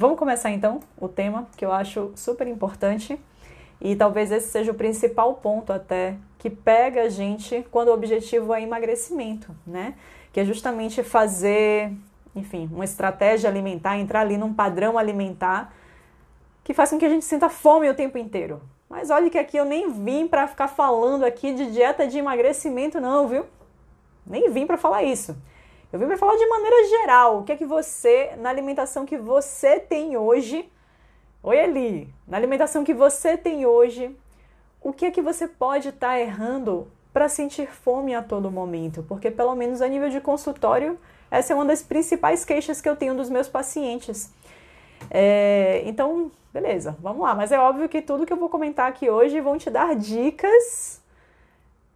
Vamos começar então o tema que eu acho super importante e talvez esse seja o principal ponto até que pega a gente quando o objetivo é emagrecimento, né? Que é justamente fazer, enfim, uma estratégia alimentar, entrar ali num padrão alimentar que faz com que a gente sinta fome o tempo inteiro. Mas olha que aqui eu nem vim para ficar falando aqui de dieta de emagrecimento não, viu? Nem vim para falar isso. Eu vim para falar de maneira geral, o que é que você, na alimentação que você tem hoje, oi Eli, na alimentação que você tem hoje, o que é que você pode estar tá errando para sentir fome a todo momento? Porque pelo menos a nível de consultório, essa é uma das principais queixas que eu tenho dos meus pacientes. É, então, beleza, vamos lá. Mas é óbvio que tudo que eu vou comentar aqui hoje vão te dar dicas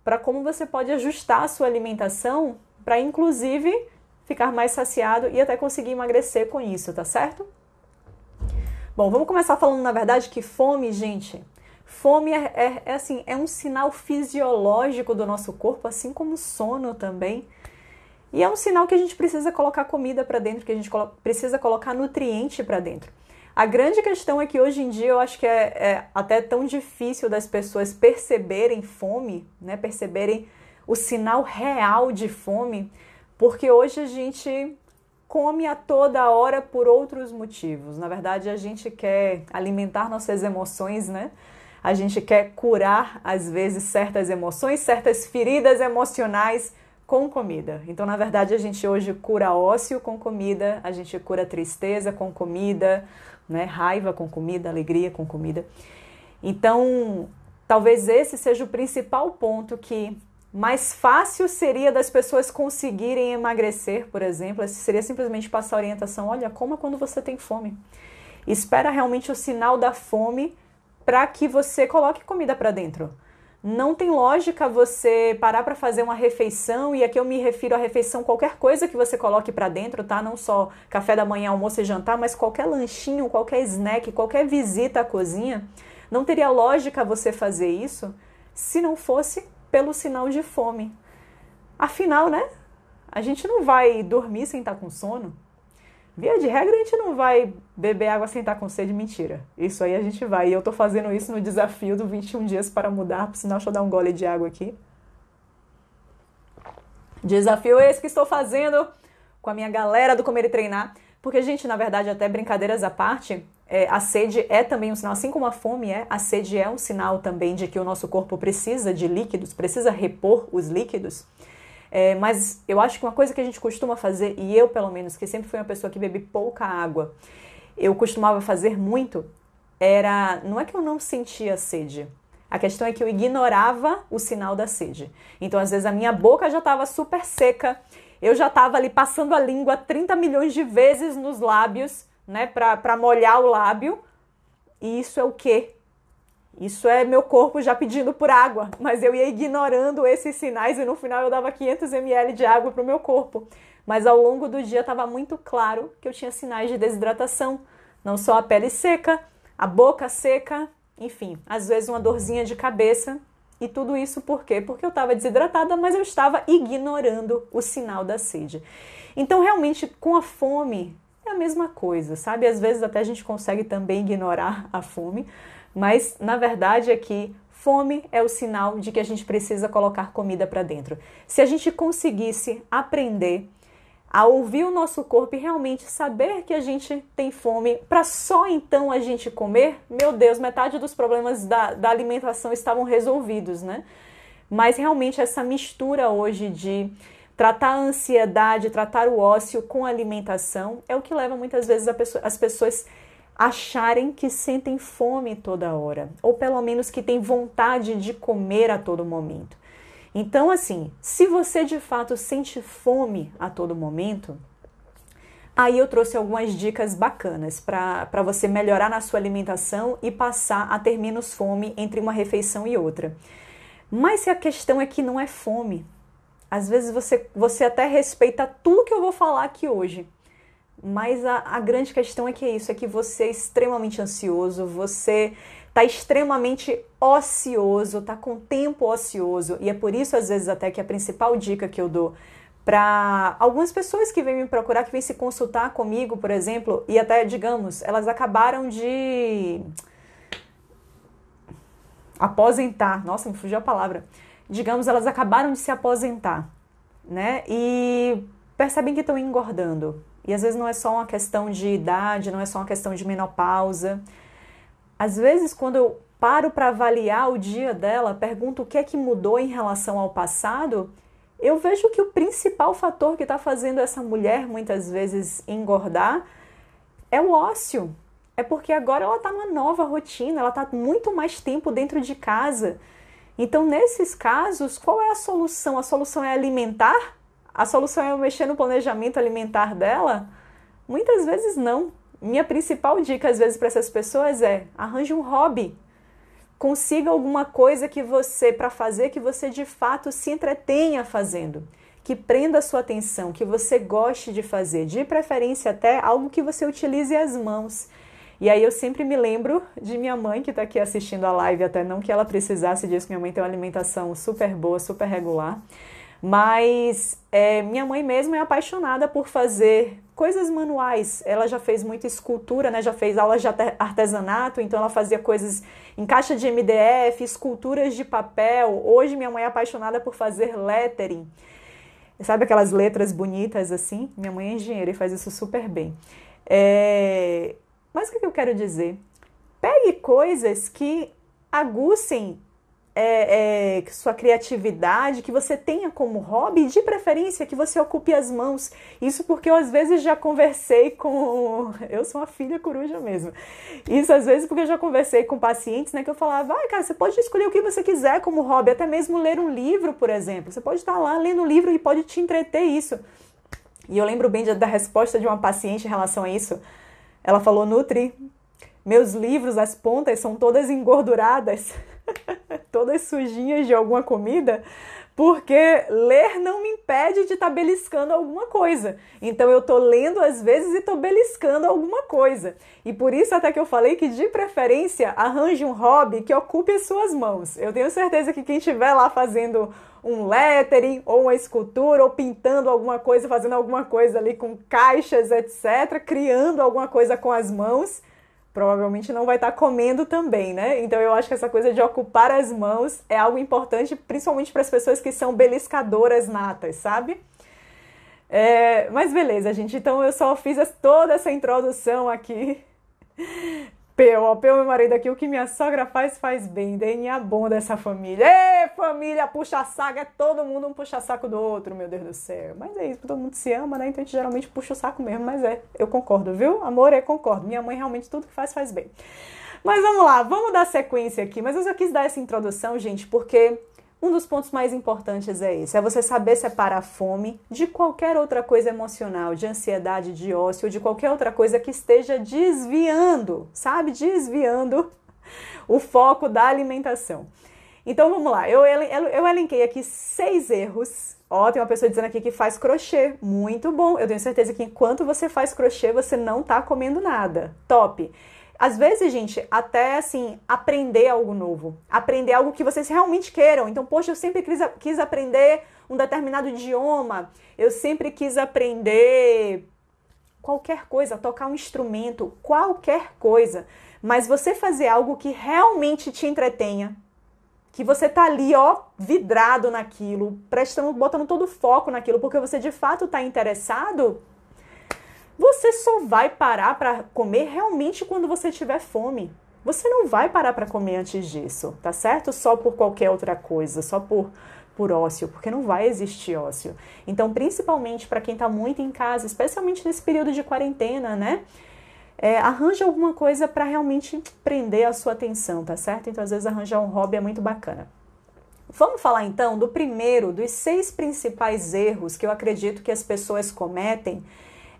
para como você pode ajustar a sua alimentação para inclusive ficar mais saciado e até conseguir emagrecer com isso, tá certo? Bom, vamos começar falando na verdade que fome, gente, Fome é, é, é, assim, é um sinal fisiológico do nosso corpo, assim como sono também. E é um sinal que a gente precisa colocar comida para dentro, que a gente colo precisa colocar nutriente para dentro. A grande questão é que hoje em dia eu acho que é, é até tão difícil das pessoas perceberem fome, né? Perceberem o sinal real de fome, porque hoje a gente come a toda hora por outros motivos. Na verdade, a gente quer alimentar nossas emoções, né? A gente quer curar, às vezes, certas emoções, certas feridas emocionais com comida. Então, na verdade, a gente hoje cura ócio com comida, a gente cura tristeza com comida, né? raiva com comida, alegria com comida. Então, talvez esse seja o principal ponto que mais fácil seria das pessoas conseguirem emagrecer, por exemplo, seria simplesmente passar a orientação: olha, coma quando você tem fome. Espera realmente o sinal da fome para que você coloque comida para dentro. Não tem lógica você parar para fazer uma refeição, e aqui eu me refiro à refeição qualquer coisa que você coloque para dentro, tá? Não só café da manhã, almoço e jantar, mas qualquer lanchinho, qualquer snack, qualquer visita à cozinha. Não teria lógica você fazer isso se não fosse pelo sinal de fome. Afinal, né? A gente não vai dormir sem estar tá com sono. Via de regra, a gente não vai beber água sem estar tá com sede, mentira. Isso aí a gente vai. E eu tô fazendo isso no desafio do 21 dias para mudar, por sinal, deixa eu dar um gole de água aqui. Desafio esse que estou fazendo com a minha galera do Comer e Treinar. Porque, gente, na verdade, até brincadeiras à parte, é, a sede é também um sinal, assim como a fome é, a sede é um sinal também de que o nosso corpo precisa de líquidos, precisa repor os líquidos. É, mas eu acho que uma coisa que a gente costuma fazer, e eu pelo menos, que sempre fui uma pessoa que bebi pouca água, eu costumava fazer muito, era. Não é que eu não sentia sede. A questão é que eu ignorava o sinal da sede. Então, às vezes, a minha boca já estava super seca, eu já estava ali passando a língua 30 milhões de vezes nos lábios né, para molhar o lábio. E isso é o quê? Isso é meu corpo já pedindo por água, mas eu ia ignorando esses sinais e no final eu dava 500 ml de água para o meu corpo. Mas ao longo do dia estava muito claro que eu tinha sinais de desidratação, não só a pele seca, a boca seca, enfim, às vezes uma dorzinha de cabeça. E tudo isso por quê? Porque eu estava desidratada, mas eu estava ignorando o sinal da sede. Então, realmente, com a fome, a mesma coisa, sabe? Às vezes até a gente consegue também ignorar a fome, mas na verdade é que fome é o sinal de que a gente precisa colocar comida para dentro. Se a gente conseguisse aprender a ouvir o nosso corpo e realmente saber que a gente tem fome, para só então a gente comer, meu Deus, metade dos problemas da, da alimentação estavam resolvidos, né? Mas realmente essa mistura hoje de Tratar a ansiedade, tratar o ócio com alimentação é o que leva muitas vezes pessoa, as pessoas acharem que sentem fome toda hora, ou pelo menos que têm vontade de comer a todo momento. Então, assim, se você de fato sente fome a todo momento, aí eu trouxe algumas dicas bacanas para você melhorar na sua alimentação e passar a ter menos fome entre uma refeição e outra. Mas se a questão é que não é fome, às vezes você, você até respeita tudo que eu vou falar aqui hoje. Mas a, a grande questão é que é isso, é que você é extremamente ansioso, você está extremamente ocioso, está com tempo ocioso. E é por isso, às vezes, até que a principal dica que eu dou para algumas pessoas que vêm me procurar, que vêm se consultar comigo, por exemplo, e até, digamos, elas acabaram de aposentar. Nossa, me fugiu a palavra digamos, elas acabaram de se aposentar, né? E percebem que estão engordando. E às vezes não é só uma questão de idade, não é só uma questão de menopausa. Às vezes, quando eu paro para avaliar o dia dela, pergunto o que é que mudou em relação ao passado, eu vejo que o principal fator que está fazendo essa mulher muitas vezes engordar é o ócio. É porque agora ela está numa nova rotina, ela está muito mais tempo dentro de casa. Então, nesses casos, qual é a solução? A solução é alimentar? A solução é eu mexer no planejamento alimentar dela? Muitas vezes não. Minha principal dica, às vezes, para essas pessoas é arranje um hobby. Consiga alguma coisa que você, para fazer, que você de fato se entretenha fazendo, que prenda a sua atenção, que você goste de fazer, de preferência até algo que você utilize as mãos e aí eu sempre me lembro de minha mãe que está aqui assistindo a live, até não que ela precisasse disso, minha mãe tem uma alimentação super boa, super regular. Mas é, minha mãe mesmo é apaixonada por fazer coisas manuais. Ela já fez muita escultura, né? Já fez aulas de artesanato, então ela fazia coisas em caixa de MDF, esculturas de papel. Hoje minha mãe é apaixonada por fazer lettering. Sabe aquelas letras bonitas assim? Minha mãe é engenheira e faz isso super bem. É, mas o que eu quero dizer? Pegue coisas que aguçem é, é, sua criatividade, que você tenha como hobby, de preferência que você ocupe as mãos. Isso porque eu às vezes já conversei com. Eu sou uma filha coruja mesmo. Isso às vezes porque eu já conversei com pacientes, né? Que eu falava, ah, cara, você pode escolher o que você quiser como hobby, até mesmo ler um livro, por exemplo. Você pode estar lá lendo um livro e pode te entreter isso. E eu lembro bem da resposta de uma paciente em relação a isso. Ela falou: Nutri, meus livros, as pontas são todas engorduradas, todas sujinhas de alguma comida, porque ler não me impede de estar tá beliscando alguma coisa. Então eu tô lendo às vezes e tô beliscando alguma coisa. E por isso até que eu falei que de preferência arranje um hobby que ocupe as suas mãos. Eu tenho certeza que quem estiver lá fazendo um lettering ou uma escultura ou pintando alguma coisa, fazendo alguma coisa ali com caixas, etc., criando alguma coisa com as mãos, provavelmente não vai estar tá comendo também, né? Então eu acho que essa coisa de ocupar as mãos é algo importante, principalmente para as pessoas que são beliscadoras natas, sabe? É, mas beleza, gente. Então eu só fiz toda essa introdução aqui o Alpeu, é meu marido aqui, o que minha sogra faz, faz bem. DNA bom dessa família. Ê, família, puxa saco, é todo mundo um puxa saco do outro, meu Deus do céu. Mas é isso, todo mundo se ama, né? Então a gente geralmente puxa o saco mesmo, mas é, eu concordo, viu? Amor, eu concordo. Minha mãe realmente tudo que faz, faz bem. Mas vamos lá, vamos dar sequência aqui. Mas eu só quis dar essa introdução, gente, porque um dos pontos mais importantes é esse: é você saber separar a fome de qualquer outra coisa emocional, de ansiedade, de ócio, de qualquer outra coisa que esteja desviando, sabe? Desviando o foco da alimentação. Então vamos lá, eu, eu, eu elenquei aqui seis erros. Ó, tem uma pessoa dizendo aqui que faz crochê. Muito bom. Eu tenho certeza que enquanto você faz crochê, você não tá comendo nada. Top. Às vezes, gente, até assim, aprender algo novo, aprender algo que vocês realmente queiram. Então, poxa, eu sempre quis, quis aprender um determinado idioma, eu sempre quis aprender qualquer coisa, tocar um instrumento, qualquer coisa. Mas você fazer algo que realmente te entretenha, que você tá ali, ó, vidrado naquilo, prestando, botando todo o foco naquilo, porque você de fato tá interessado você só vai parar para comer realmente quando você tiver fome. Você não vai parar para comer antes disso, tá certo? Só por qualquer outra coisa, só por por ócio, porque não vai existir ócio. Então, principalmente para quem está muito em casa, especialmente nesse período de quarentena, né? É, arranja alguma coisa para realmente prender a sua atenção, tá certo? Então, às vezes, arranjar um hobby é muito bacana. Vamos falar então do primeiro dos seis principais erros que eu acredito que as pessoas cometem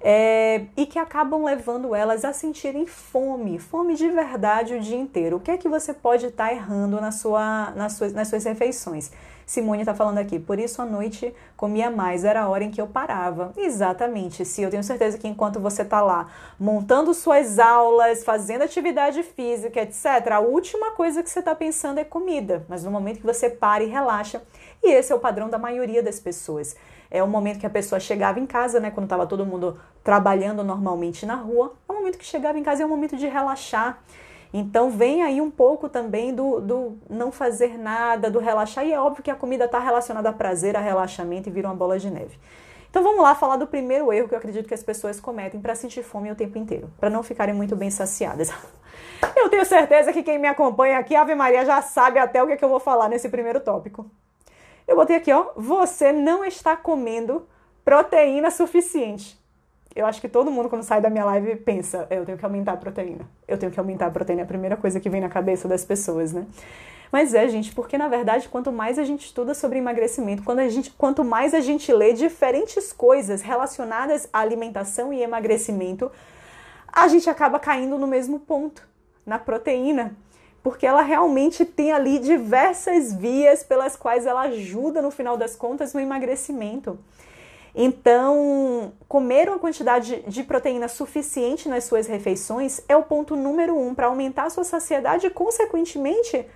é, e que acabam levando elas a sentirem fome, fome de verdade o dia inteiro. O que é que você pode estar tá errando na sua, nas, suas, nas suas refeições? Simone está falando aqui, por isso à noite comia mais, era a hora em que eu parava. Exatamente, se eu tenho certeza que enquanto você está lá montando suas aulas, fazendo atividade física, etc., a última coisa que você está pensando é comida. Mas no momento que você para e relaxa, e esse é o padrão da maioria das pessoas. É o momento que a pessoa chegava em casa, né? Quando estava todo mundo trabalhando normalmente na rua, é o momento que chegava em casa, é o momento de relaxar. Então vem aí um pouco também do, do não fazer nada, do relaxar. E é óbvio que a comida está relacionada a prazer, a relaxamento e vira uma bola de neve. Então vamos lá falar do primeiro erro que eu acredito que as pessoas cometem para sentir fome o tempo inteiro, para não ficarem muito bem saciadas. Eu tenho certeza que quem me acompanha aqui, Ave Maria, já sabe até o que, é que eu vou falar nesse primeiro tópico. Eu botei aqui, ó, você não está comendo proteína suficiente. Eu acho que todo mundo, quando sai da minha live, pensa: eu tenho que aumentar a proteína. Eu tenho que aumentar a proteína. É a primeira coisa que vem na cabeça das pessoas, né? Mas é, gente, porque na verdade, quanto mais a gente estuda sobre emagrecimento, quando a gente, quanto mais a gente lê diferentes coisas relacionadas à alimentação e emagrecimento, a gente acaba caindo no mesmo ponto, na proteína porque ela realmente tem ali diversas vias pelas quais ela ajuda, no final das contas, no emagrecimento. Então, comer uma quantidade de proteína suficiente nas suas refeições é o ponto número um para aumentar a sua saciedade e, consequentemente,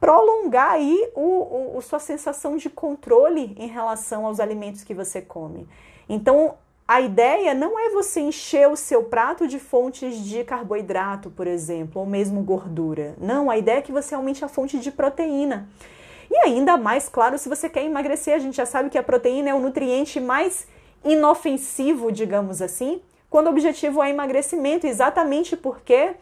prolongar aí o, o, o, sua sensação de controle em relação aos alimentos que você come. Então, a ideia não é você encher o seu prato de fontes de carboidrato, por exemplo, ou mesmo gordura. Não, a ideia é que você aumente a fonte de proteína. E ainda mais, claro, se você quer emagrecer, a gente já sabe que a proteína é o nutriente mais inofensivo, digamos assim, quando o objetivo é emagrecimento, exatamente porque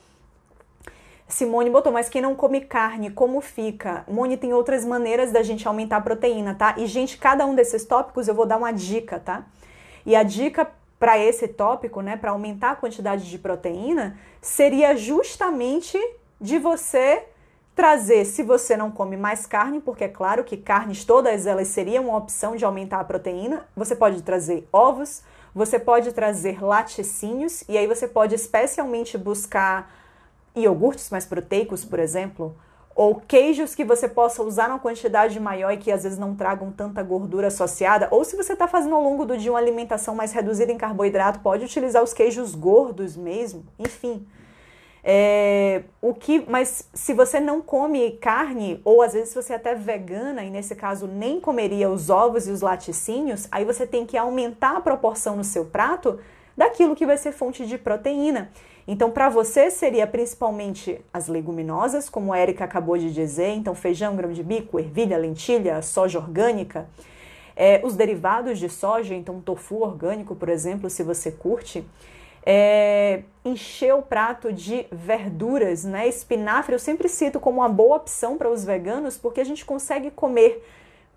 Simone botou, mas quem não come carne, como fica? Simone tem outras maneiras da gente aumentar a proteína, tá? E, gente, cada um desses tópicos eu vou dar uma dica, tá? E a dica para esse tópico, né, para aumentar a quantidade de proteína, seria justamente de você trazer, se você não come mais carne, porque é claro que carnes todas elas seriam uma opção de aumentar a proteína, você pode trazer ovos, você pode trazer laticínios e aí você pode especialmente buscar iogurtes mais proteicos, por exemplo, ou queijos que você possa usar uma quantidade maior e que às vezes não tragam tanta gordura associada, ou se você está fazendo ao longo do dia uma alimentação mais reduzida em carboidrato, pode utilizar os queijos gordos mesmo, enfim. É, o que, mas se você não come carne, ou às vezes você é até vegana, e nesse caso nem comeria os ovos e os laticínios, aí você tem que aumentar a proporção no seu prato daquilo que vai ser fonte de proteína. Então, para você seria principalmente as leguminosas, como a Erika acabou de dizer, então feijão, grão de bico, ervilha, lentilha, soja orgânica, é, os derivados de soja, então tofu orgânico, por exemplo, se você curte. É, encher o prato de verduras, né? Espinafre eu sempre cito como uma boa opção para os veganos, porque a gente consegue comer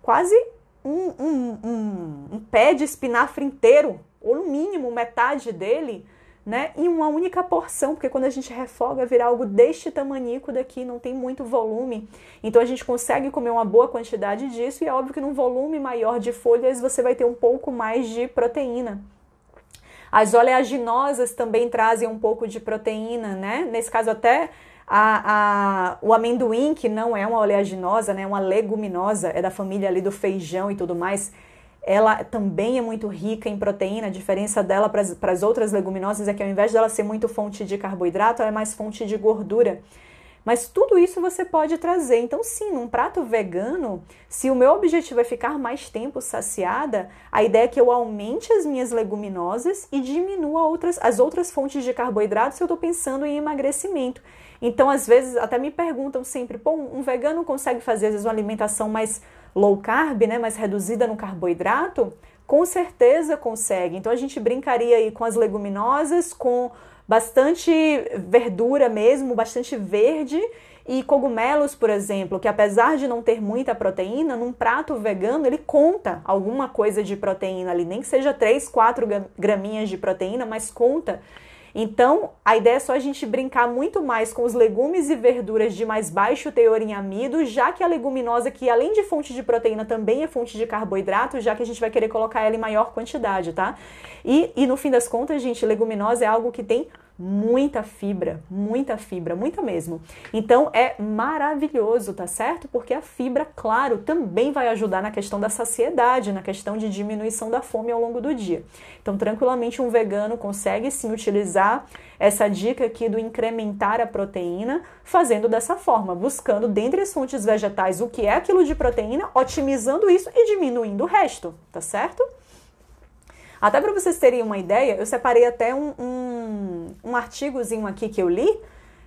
quase um, um, um, um pé de espinafre inteiro, ou no mínimo metade dele, né? Em uma única porção, porque quando a gente refoga, vira algo deste tamanico daqui, não tem muito volume. Então a gente consegue comer uma boa quantidade disso, e é óbvio que num volume maior de folhas você vai ter um pouco mais de proteína. As oleaginosas também trazem um pouco de proteína, né? Nesse caso, até a, a, o amendoim, que não é uma oleaginosa, né? É uma leguminosa, é da família ali do feijão e tudo mais, ela também é muito rica em proteína. A diferença dela para as outras leguminosas é que ao invés dela ser muito fonte de carboidrato, ela é mais fonte de gordura. Mas tudo isso você pode trazer. Então, sim, num prato vegano, se o meu objetivo é ficar mais tempo saciada, a ideia é que eu aumente as minhas leguminosas e diminua outras, as outras fontes de carboidrato se eu estou pensando em emagrecimento. Então, às vezes, até me perguntam sempre: pô, um vegano consegue fazer, às vezes, uma alimentação mais low carb, né, mas reduzida no carboidrato, com certeza consegue. Então a gente brincaria aí com as leguminosas, com bastante verdura mesmo, bastante verde e cogumelos, por exemplo, que apesar de não ter muita proteína, num prato vegano ele conta alguma coisa de proteína ali, nem que seja 3, 4 graminhas de proteína, mas conta. Então, a ideia é só a gente brincar muito mais com os legumes e verduras de mais baixo teor em amido, já que a leguminosa, que além de fonte de proteína, também é fonte de carboidrato, já que a gente vai querer colocar ela em maior quantidade, tá? E, e no fim das contas, gente, leguminosa é algo que tem muita fibra, muita fibra, muita mesmo. Então é maravilhoso, tá certo? Porque a fibra, claro, também vai ajudar na questão da saciedade, na questão de diminuição da fome ao longo do dia. Então, tranquilamente, um vegano consegue sim utilizar essa dica aqui do incrementar a proteína, fazendo dessa forma, buscando dentre as fontes vegetais o que é aquilo de proteína, otimizando isso e diminuindo o resto, tá certo? Até para vocês terem uma ideia, eu separei até um, um, um artigozinho aqui que eu li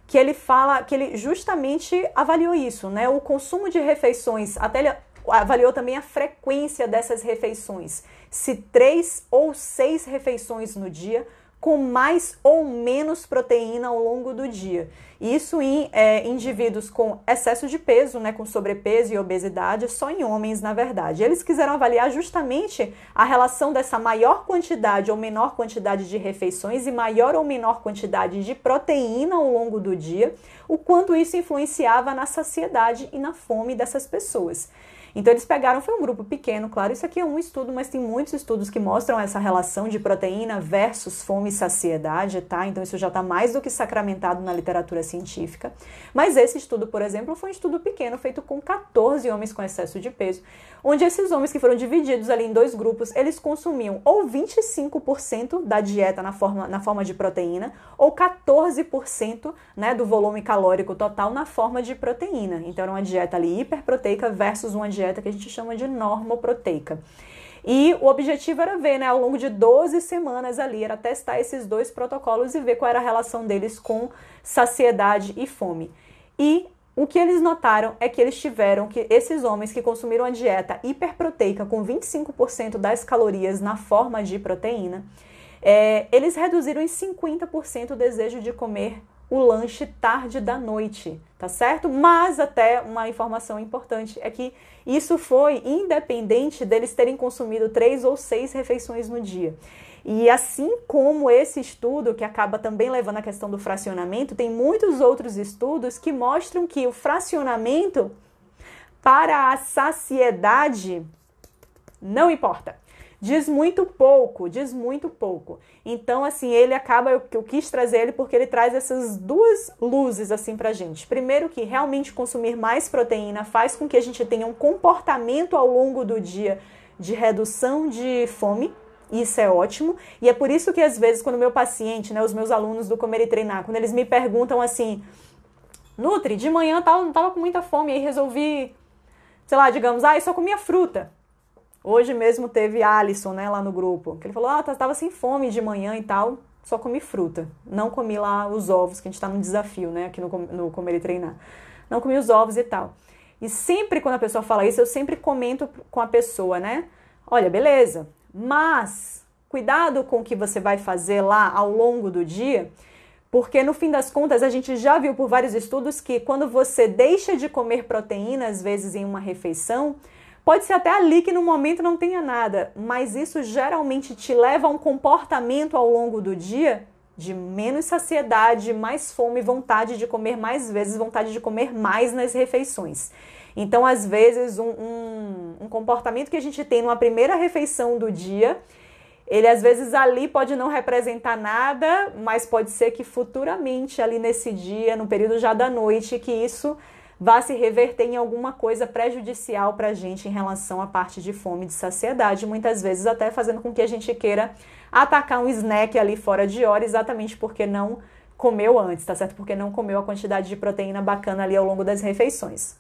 que ele fala que ele justamente avaliou isso, né? O consumo de refeições, até ele avaliou também a frequência dessas refeições. Se três ou seis refeições no dia com mais ou menos proteína ao longo do dia. Isso em é, indivíduos com excesso de peso, né, com sobrepeso e obesidade, só em homens, na verdade. Eles quiseram avaliar justamente a relação dessa maior quantidade ou menor quantidade de refeições e maior ou menor quantidade de proteína ao longo do dia, o quanto isso influenciava na saciedade e na fome dessas pessoas. Então eles pegaram, foi um grupo pequeno, claro, isso aqui é um estudo, mas tem muitos estudos que mostram essa relação de proteína versus fome e saciedade, tá? Então isso já está mais do que sacramentado na literatura científica. Mas esse estudo, por exemplo, foi um estudo pequeno feito com 14 homens com excesso de peso, onde esses homens que foram divididos ali em dois grupos, eles consumiam ou 25% da dieta na forma, na forma de proteína ou 14% né, do volume calórico total na forma de proteína. Então era uma dieta ali hiperproteica versus uma dieta dieta que a gente chama de normoproteica. E o objetivo era ver, né, ao longo de 12 semanas ali, era testar esses dois protocolos e ver qual era a relação deles com saciedade e fome. E o que eles notaram é que eles tiveram que esses homens que consumiram a dieta hiperproteica com 25% das calorias na forma de proteína, é, eles reduziram em 50% o desejo de comer o lanche tarde da noite, tá certo? Mas até uma informação importante é que isso foi independente deles terem consumido três ou seis refeições no dia. E assim como esse estudo, que acaba também levando à questão do fracionamento, tem muitos outros estudos que mostram que o fracionamento para a saciedade não importa diz muito pouco, diz muito pouco. Então, assim, ele acaba, eu, eu quis trazer ele porque ele traz essas duas luzes, assim, pra gente. Primeiro que realmente consumir mais proteína faz com que a gente tenha um comportamento ao longo do dia de redução de fome, isso é ótimo. E é por isso que às vezes quando meu paciente, né, os meus alunos do Comer e Treinar, quando eles me perguntam assim, Nutri, de manhã eu tava, não tava com muita fome, aí resolvi, sei lá, digamos, ah, eu só comia fruta. Hoje mesmo teve Alisson, né, lá no grupo. Que ele falou: "Ah, tá, tava sem fome de manhã e tal, só comi fruta. Não comi lá os ovos, que a gente tá num desafio, né, aqui no, no comer e treinar. Não comi os ovos e tal". E sempre quando a pessoa fala isso, eu sempre comento com a pessoa, né? Olha, beleza, mas cuidado com o que você vai fazer lá ao longo do dia, porque no fim das contas a gente já viu por vários estudos que quando você deixa de comer proteína às vezes em uma refeição, Pode ser até ali que no momento não tenha nada, mas isso geralmente te leva a um comportamento ao longo do dia de menos saciedade, mais fome, vontade de comer mais vezes, vontade de comer mais nas refeições. Então, às vezes, um, um, um comportamento que a gente tem numa primeira refeição do dia ele às vezes ali pode não representar nada, mas pode ser que futuramente, ali nesse dia, no período já da noite, que isso vá se reverter em alguma coisa prejudicial para a gente em relação à parte de fome e de saciedade, muitas vezes até fazendo com que a gente queira atacar um snack ali fora de hora, exatamente porque não comeu antes, tá certo? Porque não comeu a quantidade de proteína bacana ali ao longo das refeições.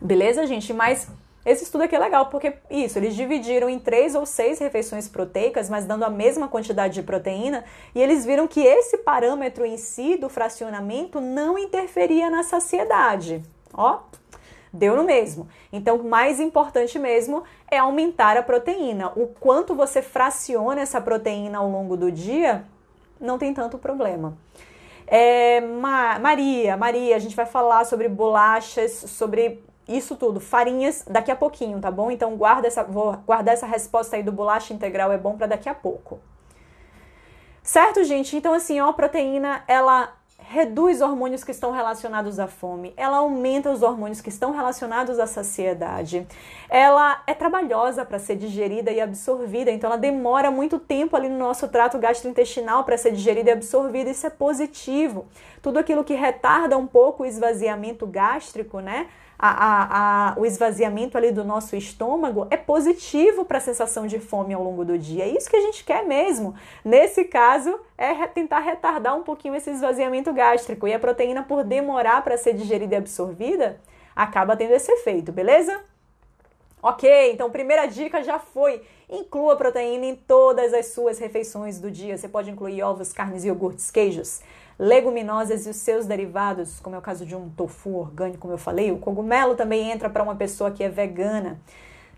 Beleza, gente? Mas esse estudo aqui é legal, porque isso, eles dividiram em três ou seis refeições proteicas, mas dando a mesma quantidade de proteína, e eles viram que esse parâmetro em si do fracionamento não interferia na saciedade. Ó, deu no mesmo. Então, o mais importante mesmo é aumentar a proteína. O quanto você fraciona essa proteína ao longo do dia, não tem tanto problema. É, Ma Maria, Maria, a gente vai falar sobre bolachas, sobre isso tudo, farinhas, daqui a pouquinho, tá bom? Então guarda essa, vou guardar essa resposta aí do bolacha integral, é bom para daqui a pouco. Certo, gente? Então assim, ó, a proteína, ela reduz hormônios que estão relacionados à fome, ela aumenta os hormônios que estão relacionados à saciedade. Ela é trabalhosa para ser digerida e absorvida, então ela demora muito tempo ali no nosso trato gastrointestinal para ser digerida e absorvida, isso é positivo. Tudo aquilo que retarda um pouco o esvaziamento gástrico, né? a, a, a, o esvaziamento ali do nosso estômago é positivo para a sensação de fome ao longo do dia. É isso que a gente quer mesmo. Nesse caso, é tentar retardar um pouquinho esse esvaziamento gástrico. E a proteína, por demorar para ser digerida e absorvida, acaba tendo esse efeito, beleza? Ok, então primeira dica já foi. Inclua proteína em todas as suas refeições do dia. Você pode incluir ovos, carnes, iogurtes, queijos leguminosas e os seus derivados, como é o caso de um tofu orgânico, como eu falei, o cogumelo também entra para uma pessoa que é vegana.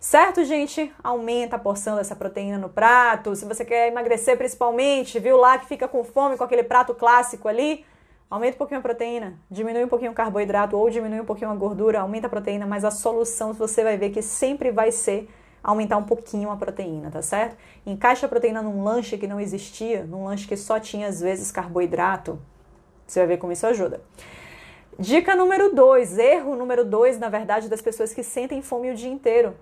Certo, gente? Aumenta a porção dessa proteína no prato. Se você quer emagrecer principalmente, viu lá que fica com fome com aquele prato clássico ali, aumenta um pouquinho a proteína, diminui um pouquinho o carboidrato ou diminui um pouquinho a gordura, aumenta a proteína, mas a solução você vai ver que sempre vai ser aumentar um pouquinho a proteína, tá certo? Encaixa a proteína num lanche que não existia, num lanche que só tinha às vezes carboidrato, você vai ver como isso ajuda. Dica número dois, erro número dois, na verdade, das pessoas que sentem fome o dia inteiro.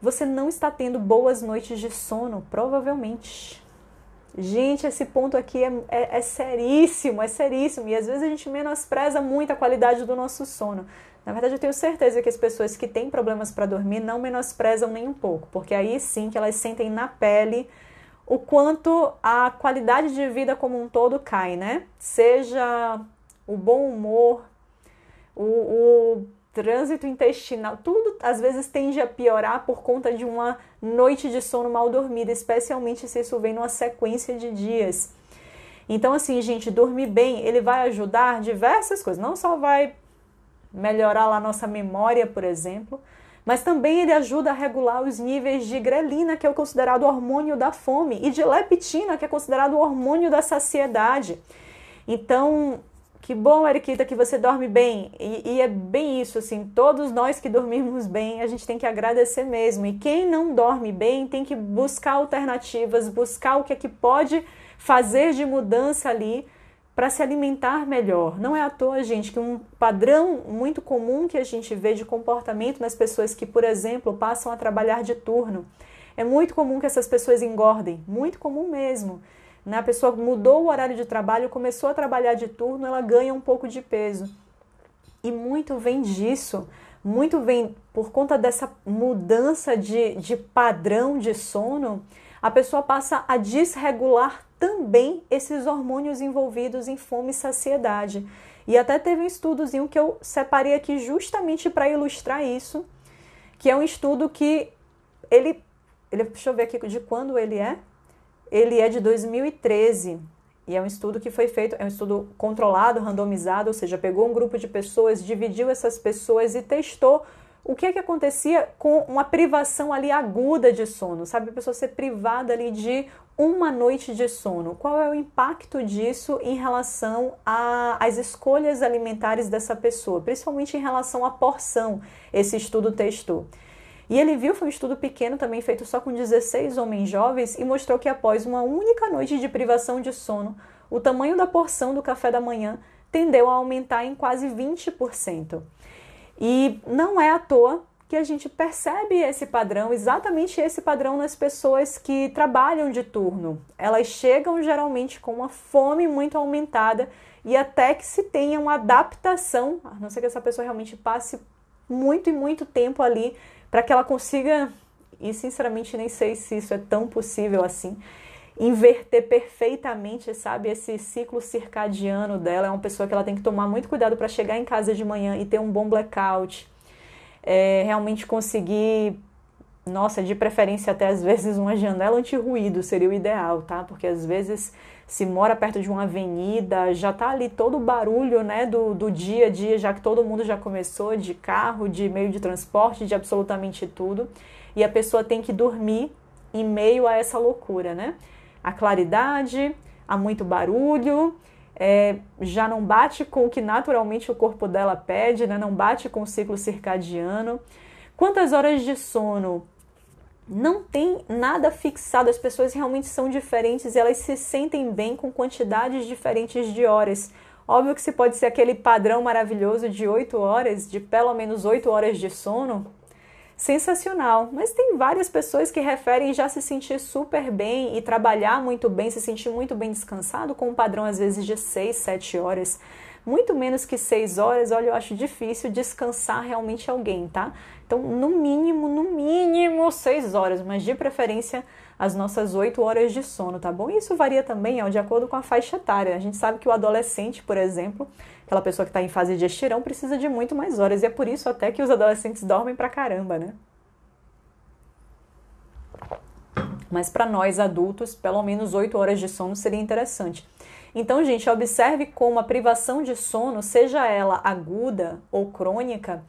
Você não está tendo boas noites de sono, provavelmente. Gente, esse ponto aqui é, é, é seríssimo, é seríssimo. E às vezes a gente menospreza muito a qualidade do nosso sono. Na verdade, eu tenho certeza que as pessoas que têm problemas para dormir não menosprezam nem um pouco, porque aí sim que elas sentem na pele o quanto a qualidade de vida como um todo cai, né? Seja o bom humor, o, o trânsito intestinal, tudo às vezes tende a piorar por conta de uma noite de sono mal dormida, especialmente se isso vem numa sequência de dias. Então, assim, gente, dormir bem, ele vai ajudar diversas coisas, não só vai melhorar lá a nossa memória, por exemplo, mas também ele ajuda a regular os níveis de grelina, que é o considerado hormônio da fome, e de leptina, que é considerado o hormônio da saciedade. Então, que bom, Eriquita, que você dorme bem. E, e, é bem isso, assim, todos nós que dormimos bem, a gente tem que agradecer mesmo. E quem não dorme bem tem que buscar alternativas, buscar o que é que pode fazer de mudança ali para se alimentar melhor. Não é à toa, gente, que um padrão muito comum que a gente vê de comportamento nas pessoas que, por exemplo, passam a trabalhar de turno. É muito comum que essas pessoas engordem, muito comum mesmo. Né? A pessoa mudou o horário de trabalho, começou a trabalhar de turno, ela ganha um pouco de peso. E muito vem disso, muito vem por conta dessa mudança de, de padrão de sono, a pessoa passa a desregular também esses hormônios envolvidos em fome e saciedade. E até teve um estudozinho que eu separei aqui justamente para ilustrar isso, que é um estudo que ele, ele, deixa eu ver aqui de quando ele é. Ele é de 2013 e é um estudo que foi feito, é um estudo controlado, randomizado, ou seja, pegou um grupo de pessoas, dividiu essas pessoas e testou o que é que acontecia com uma privação ali aguda de sono, sabe? A pessoa ser privada ali de uma noite de sono. Qual é o impacto disso em relação às escolhas alimentares dessa pessoa, principalmente em relação à porção? Esse estudo testou. E ele viu, foi um estudo pequeno também feito só com 16 homens jovens e mostrou que após uma única noite de privação de sono, o tamanho da porção do café da manhã tendeu a aumentar em quase 20%. E não é à toa que a gente percebe esse padrão, exatamente esse padrão nas pessoas que trabalham de turno. Elas chegam geralmente com uma fome muito aumentada e até que se tenha uma adaptação, a não ser que essa pessoa realmente passe muito e muito tempo ali para que ela consiga, e sinceramente nem sei se isso é tão possível assim, inverter perfeitamente, sabe, esse ciclo circadiano dela. É uma pessoa que ela tem que tomar muito cuidado para chegar em casa de manhã e ter um bom blackout é, realmente conseguir, nossa, de preferência até às vezes uma janela anti-ruído seria o ideal, tá? Porque às vezes se mora perto de uma avenida, já tá ali todo o barulho, né, do, do dia a dia, já que todo mundo já começou de carro, de meio de transporte, de absolutamente tudo, e a pessoa tem que dormir em meio a essa loucura, né? A claridade, há muito barulho, é, já não bate com o que naturalmente o corpo dela pede, né? não bate com o ciclo circadiano. Quantas horas de sono? Não tem nada fixado, as pessoas realmente são diferentes e elas se sentem bem com quantidades diferentes de horas. Óbvio que se pode ser aquele padrão maravilhoso de 8 horas, de pelo menos 8 horas de sono, sensacional. Mas tem várias pessoas que referem já se sentir super bem e trabalhar muito bem, se sentir muito bem descansado, com um padrão às vezes de 6, 7 horas. Muito menos que 6 horas, olha, eu acho difícil descansar realmente alguém, tá? Então, no mínimo, no mínimo 6 horas, mas de preferência as nossas 8 horas de sono, tá bom? Isso varia também ó, de acordo com a faixa etária. A gente sabe que o adolescente, por exemplo, aquela pessoa que está em fase de estirão precisa de muito mais horas. E é por isso até que os adolescentes dormem pra caramba, né? Mas para nós adultos, pelo menos 8 horas de sono seria interessante. Então, gente, observe como a privação de sono, seja ela aguda ou crônica,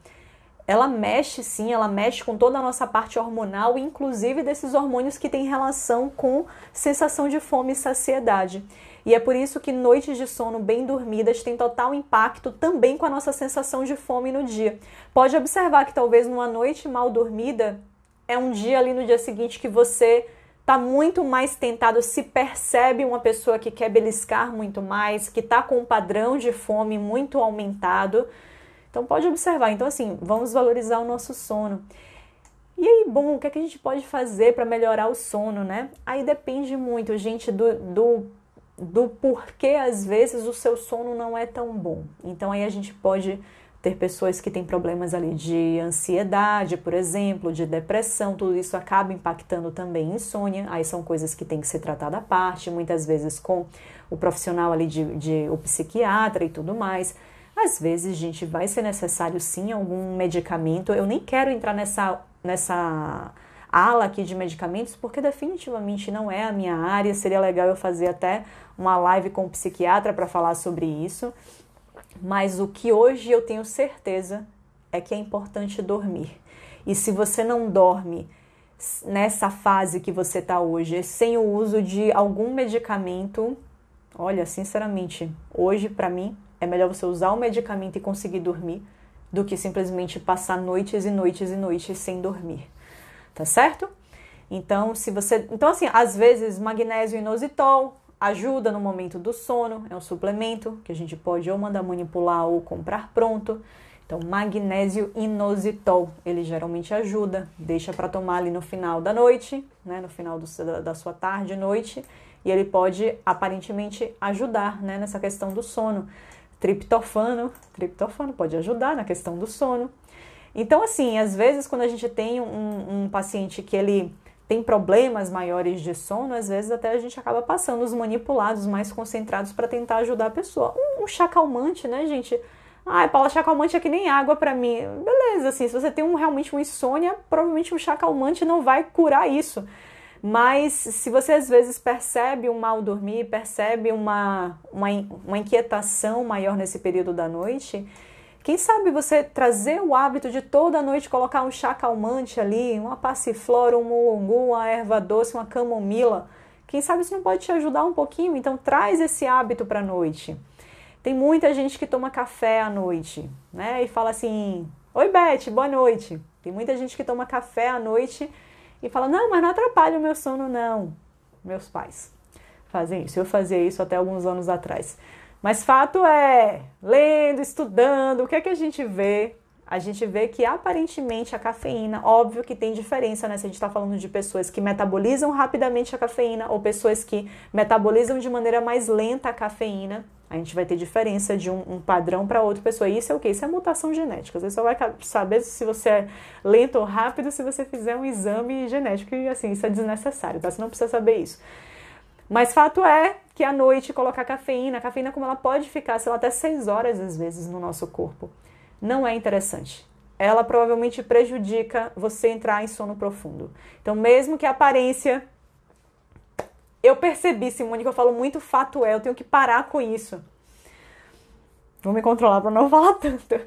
ela mexe sim, ela mexe com toda a nossa parte hormonal, inclusive desses hormônios que têm relação com sensação de fome e saciedade. E é por isso que noites de sono bem dormidas têm total impacto também com a nossa sensação de fome no dia. Pode observar que talvez numa noite mal dormida é um dia ali no dia seguinte que você tá muito mais tentado, se percebe uma pessoa que quer beliscar muito mais, que tá com um padrão de fome muito aumentado. Então pode observar. Então assim, vamos valorizar o nosso sono. E aí, bom, o que, é que a gente pode fazer para melhorar o sono, né? Aí depende muito, gente, do, do do porquê às vezes o seu sono não é tão bom. Então aí a gente pode ter pessoas que têm problemas ali de ansiedade, por exemplo, de depressão, tudo isso acaba impactando também insônia. Aí são coisas que tem que ser tratadas à parte, muitas vezes com o profissional ali de, de o psiquiatra e tudo mais. Às vezes, gente, vai ser necessário sim algum medicamento. Eu nem quero entrar nessa nessa ala aqui de medicamentos, porque definitivamente não é a minha área. Seria legal eu fazer até uma live com um psiquiatra para falar sobre isso. Mas o que hoje eu tenho certeza é que é importante dormir. E se você não dorme nessa fase que você está hoje, sem o uso de algum medicamento, olha, sinceramente, hoje para mim é melhor você usar o medicamento e conseguir dormir do que simplesmente passar noites e noites e noites sem dormir tá certo? Então, se você, então assim, às vezes magnésio inositol ajuda no momento do sono, é um suplemento que a gente pode ou mandar manipular ou comprar pronto. Então, magnésio inositol, ele geralmente ajuda, deixa para tomar ali no final da noite, né, no final do, da sua tarde, noite, e ele pode aparentemente ajudar, né, nessa questão do sono. Triptofano, triptofano pode ajudar na questão do sono. Então, assim, às vezes quando a gente tem um, um paciente que ele tem problemas maiores de sono, às vezes até a gente acaba passando os manipulados, mais concentrados para tentar ajudar a pessoa. Um, um chá calmante, né, gente? Ai, ah, Paula, chá calmante é que nem água para mim. Beleza, assim, se você tem um, realmente uma insônia, provavelmente um chá calmante não vai curar isso. Mas se você às vezes percebe um mal dormir, percebe uma, uma, uma inquietação maior nesse período da noite, quem sabe você trazer o hábito de toda noite colocar um chá calmante ali, uma passiflora, um mulungu, uma erva doce, uma camomila. Quem sabe isso não pode te ajudar um pouquinho? Então traz esse hábito para a noite. Tem muita gente que toma café à noite, né? E fala assim: "Oi, Beth, boa noite". Tem muita gente que toma café à noite e fala: "Não, mas não atrapalha o meu sono não". Meus pais fazem isso. Eu fazia isso até alguns anos atrás. Mas fato é, lendo, estudando, o que é que a gente vê? A gente vê que aparentemente a cafeína, óbvio que tem diferença, né? Se a gente está falando de pessoas que metabolizam rapidamente a cafeína ou pessoas que metabolizam de maneira mais lenta a cafeína, a gente vai ter diferença de um, um padrão para outra pessoa. E isso é o que? Isso é mutação genética. Você só vai saber se você é lento ou rápido se você fizer um exame genético. E assim, isso é desnecessário, tá? Você não precisa saber isso. Mas fato é, que à é noite colocar cafeína. A cafeína, como ela pode ficar, sei lá, até 6 horas às vezes no nosso corpo, não é interessante. Ela provavelmente prejudica você entrar em sono profundo. Então, mesmo que a aparência. Eu percebi, Simone, que eu falo muito fato é, eu tenho que parar com isso. Vou me controlar para não falar tanto.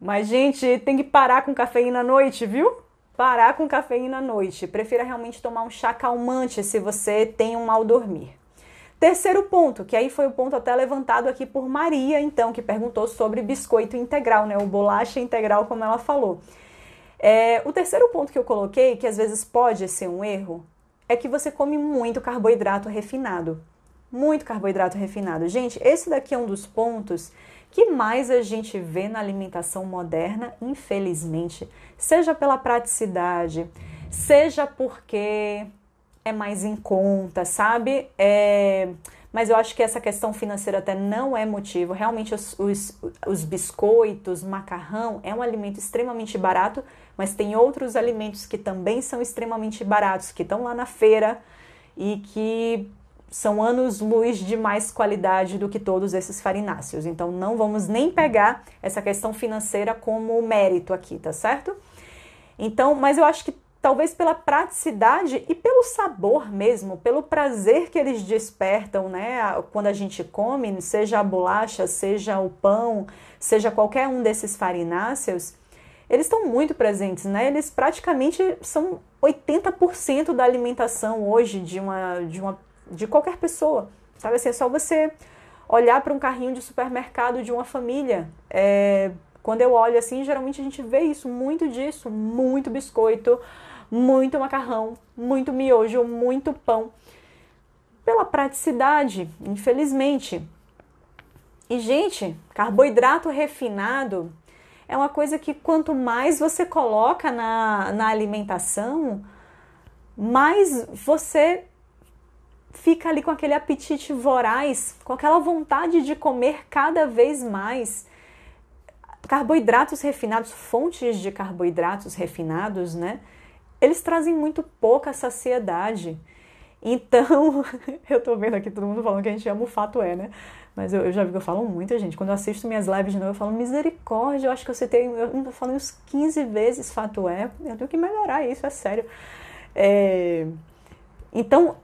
Mas, gente, tem que parar com cafeína à noite, viu? Parar com cafeína à noite. Prefira realmente tomar um chá calmante se você tem um mal dormir. Terceiro ponto, que aí foi o ponto até levantado aqui por Maria, então, que perguntou sobre biscoito integral, né? O bolacha integral, como ela falou. É, o terceiro ponto que eu coloquei, que às vezes pode ser um erro, é que você come muito carboidrato refinado. Muito carboidrato refinado. Gente, esse daqui é um dos pontos que mais a gente vê na alimentação moderna, infelizmente. Seja pela praticidade, seja porque é mais em conta, sabe? É, mas eu acho que essa questão financeira até não é motivo. Realmente, os, os, os, biscoitos, macarrão, é um alimento extremamente barato, mas tem outros alimentos que também são extremamente baratos, que estão lá na feira e que são anos-luz de mais qualidade do que todos esses farináceos. Então, não vamos nem pegar essa questão financeira como mérito aqui, tá certo? Então, mas eu acho que talvez pela praticidade e pelo sabor mesmo, pelo prazer que eles despertam, né? Quando a gente come, seja a bolacha, seja o pão, seja qualquer um desses farináceos, eles estão muito presentes, né? Eles praticamente são 80% da alimentação hoje de uma de uma de qualquer pessoa. Sabe assim, é só você olhar para um carrinho de supermercado de uma família, é, quando eu olho assim, geralmente a gente vê isso, muito disso, muito biscoito, muito macarrão, muito miojo, muito pão. Pela praticidade, infelizmente. E, gente, carboidrato refinado é uma coisa que quanto mais você coloca na, na alimentação, mais você fica ali com aquele apetite voraz, com aquela vontade de comer cada vez mais. Carboidratos refinados, fontes de carboidratos refinados, né? Eles trazem muito pouca saciedade. Então, eu tô vendo aqui todo mundo falando que a gente ama o fato é, né? Mas eu, eu já vi que eu falo muito, gente. Quando eu assisto minhas lives de novo, eu falo, misericórdia, eu acho que você tem, eu falo uns 15 vezes fato é. Eu tenho que melhorar isso, é sério. É... Então,